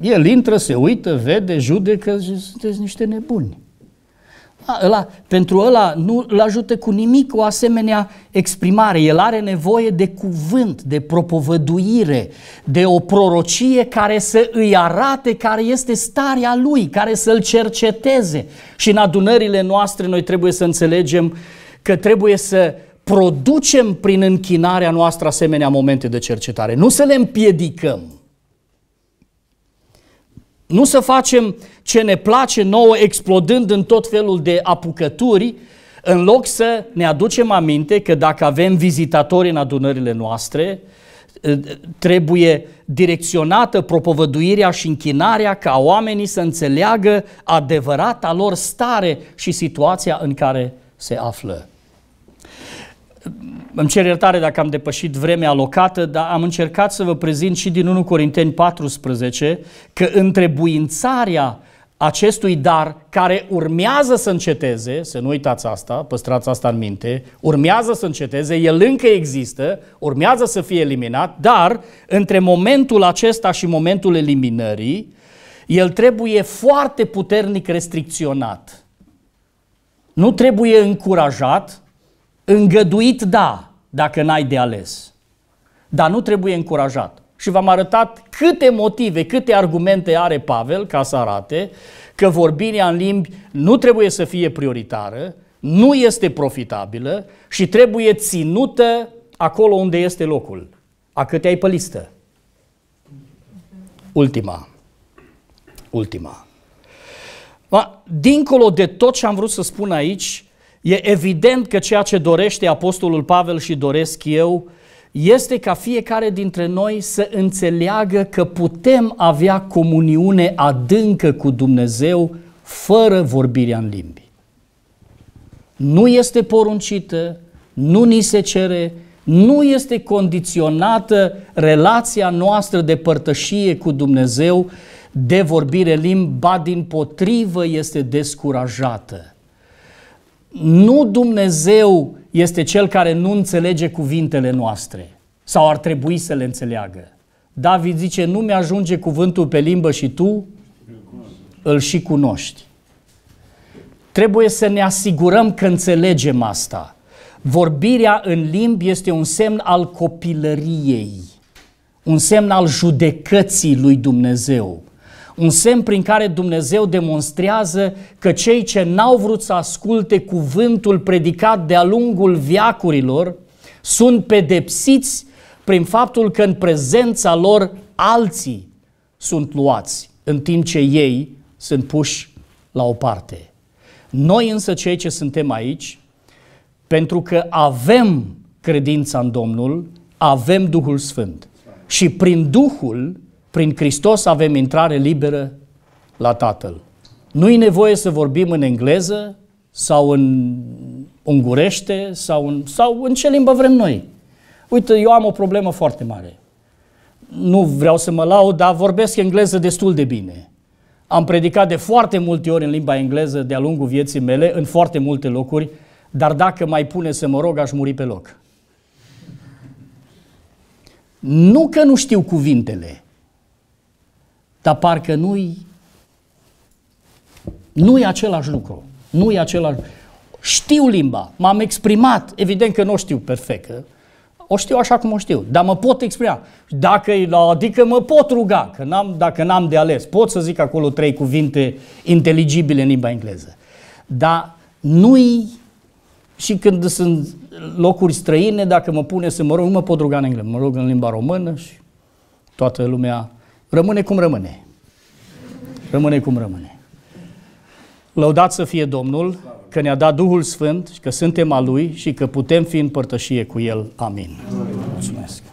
El intră, se uită, vede, judecă și sunteți niște nebuni. A, ăla, pentru ăla nu îl ajută cu nimic o asemenea exprimare. El are nevoie de cuvânt, de propovăduire, de o prorocie care să îi arate care este starea lui, care să-l cerceteze. Și în adunările noastre noi trebuie să înțelegem că trebuie să producem prin închinarea noastră asemenea momente de cercetare, nu să le împiedicăm. Nu să facem ce ne place nouă explodând în tot felul de apucături, în loc să ne aducem aminte că dacă avem vizitatori în adunările noastre, ă, ă, trebuie direcționată propovăduirea și închinarea ca oamenii să înțeleagă adevărata lor stare și situația în care se află. Îmi cer iertare dacă am depășit vremea alocată, dar am încercat să vă prezint și din 1 Corinteni 14 că întrebuințarea acestui dar care urmează să înceteze, să nu uitați asta, păstrați asta în minte, urmează să înceteze, el încă există, urmează să fie eliminat, dar între momentul acesta și momentul eliminării, el trebuie foarte puternic restricționat. Nu trebuie încurajat, Îngăduit, da, dacă n-ai de ales, dar nu trebuie încurajat. Și v-am arătat câte motive, câte argumente are Pavel ca să arate că vorbirea în limbi nu trebuie să fie prioritară, nu este profitabilă și trebuie ținută acolo unde este locul. A câte ai pe listă? Ultima. Ultima. Dincolo de tot ce am vrut să spun aici, E evident că ceea ce dorește Apostolul Pavel și doresc eu este ca fiecare dintre noi să înțeleagă că putem avea comuniune adâncă cu Dumnezeu fără vorbirea în limbi. Nu este poruncită, nu ni se cere, nu este condiționată relația noastră de părtășie cu Dumnezeu de vorbire limbi, ba din potrivă este descurajată nu Dumnezeu este cel care nu înțelege cuvintele noastre sau ar trebui să le înțeleagă. David zice, nu mi-ajunge cuvântul pe limbă și tu îl și cunoști. Trebuie să ne asigurăm că înțelegem asta. Vorbirea în limbi este un semn al copilăriei, un semn al judecății lui Dumnezeu un semn prin care Dumnezeu demonstrează că cei ce n-au vrut să asculte cuvântul predicat de-a lungul viacurilor sunt pedepsiți prin faptul că în prezența lor alții sunt luați, în timp ce ei sunt puși la o parte. Noi însă cei ce suntem aici, pentru că avem credința în Domnul, avem Duhul Sfânt. Și prin Duhul prin Hristos avem intrare liberă la Tatăl. Nu-i nevoie să vorbim în engleză sau în ungurește sau în, sau în ce limbă vrem noi. Uite, eu am o problemă foarte mare. Nu vreau să mă laud, dar vorbesc engleză destul de bine. Am predicat de foarte multe ori în limba engleză de-a lungul vieții mele, în foarte multe locuri, dar dacă mai pune să mă rog, aș muri pe loc. Nu că nu știu cuvintele, dar parcă nu-i, nu-i același lucru. Nu-i același Știu limba, m-am exprimat, evident că nu o știu perfect, că o știu așa cum o știu, dar mă pot exprima. Dacă, adică mă pot ruga, că n-am, dacă n-am de ales, pot să zic acolo trei cuvinte inteligibile în limba engleză. Dar nu-i și când sunt locuri străine, dacă mă pune să mă rog, nu mă pot ruga în engleză, mă rog în limba română și toată lumea Rămâne cum rămâne. Rămâne cum rămâne. Lăudat să fie Domnul că ne-a dat Duhul Sfânt și că suntem a Lui și că putem fi în părtășie cu El. Amin. Mulțumesc.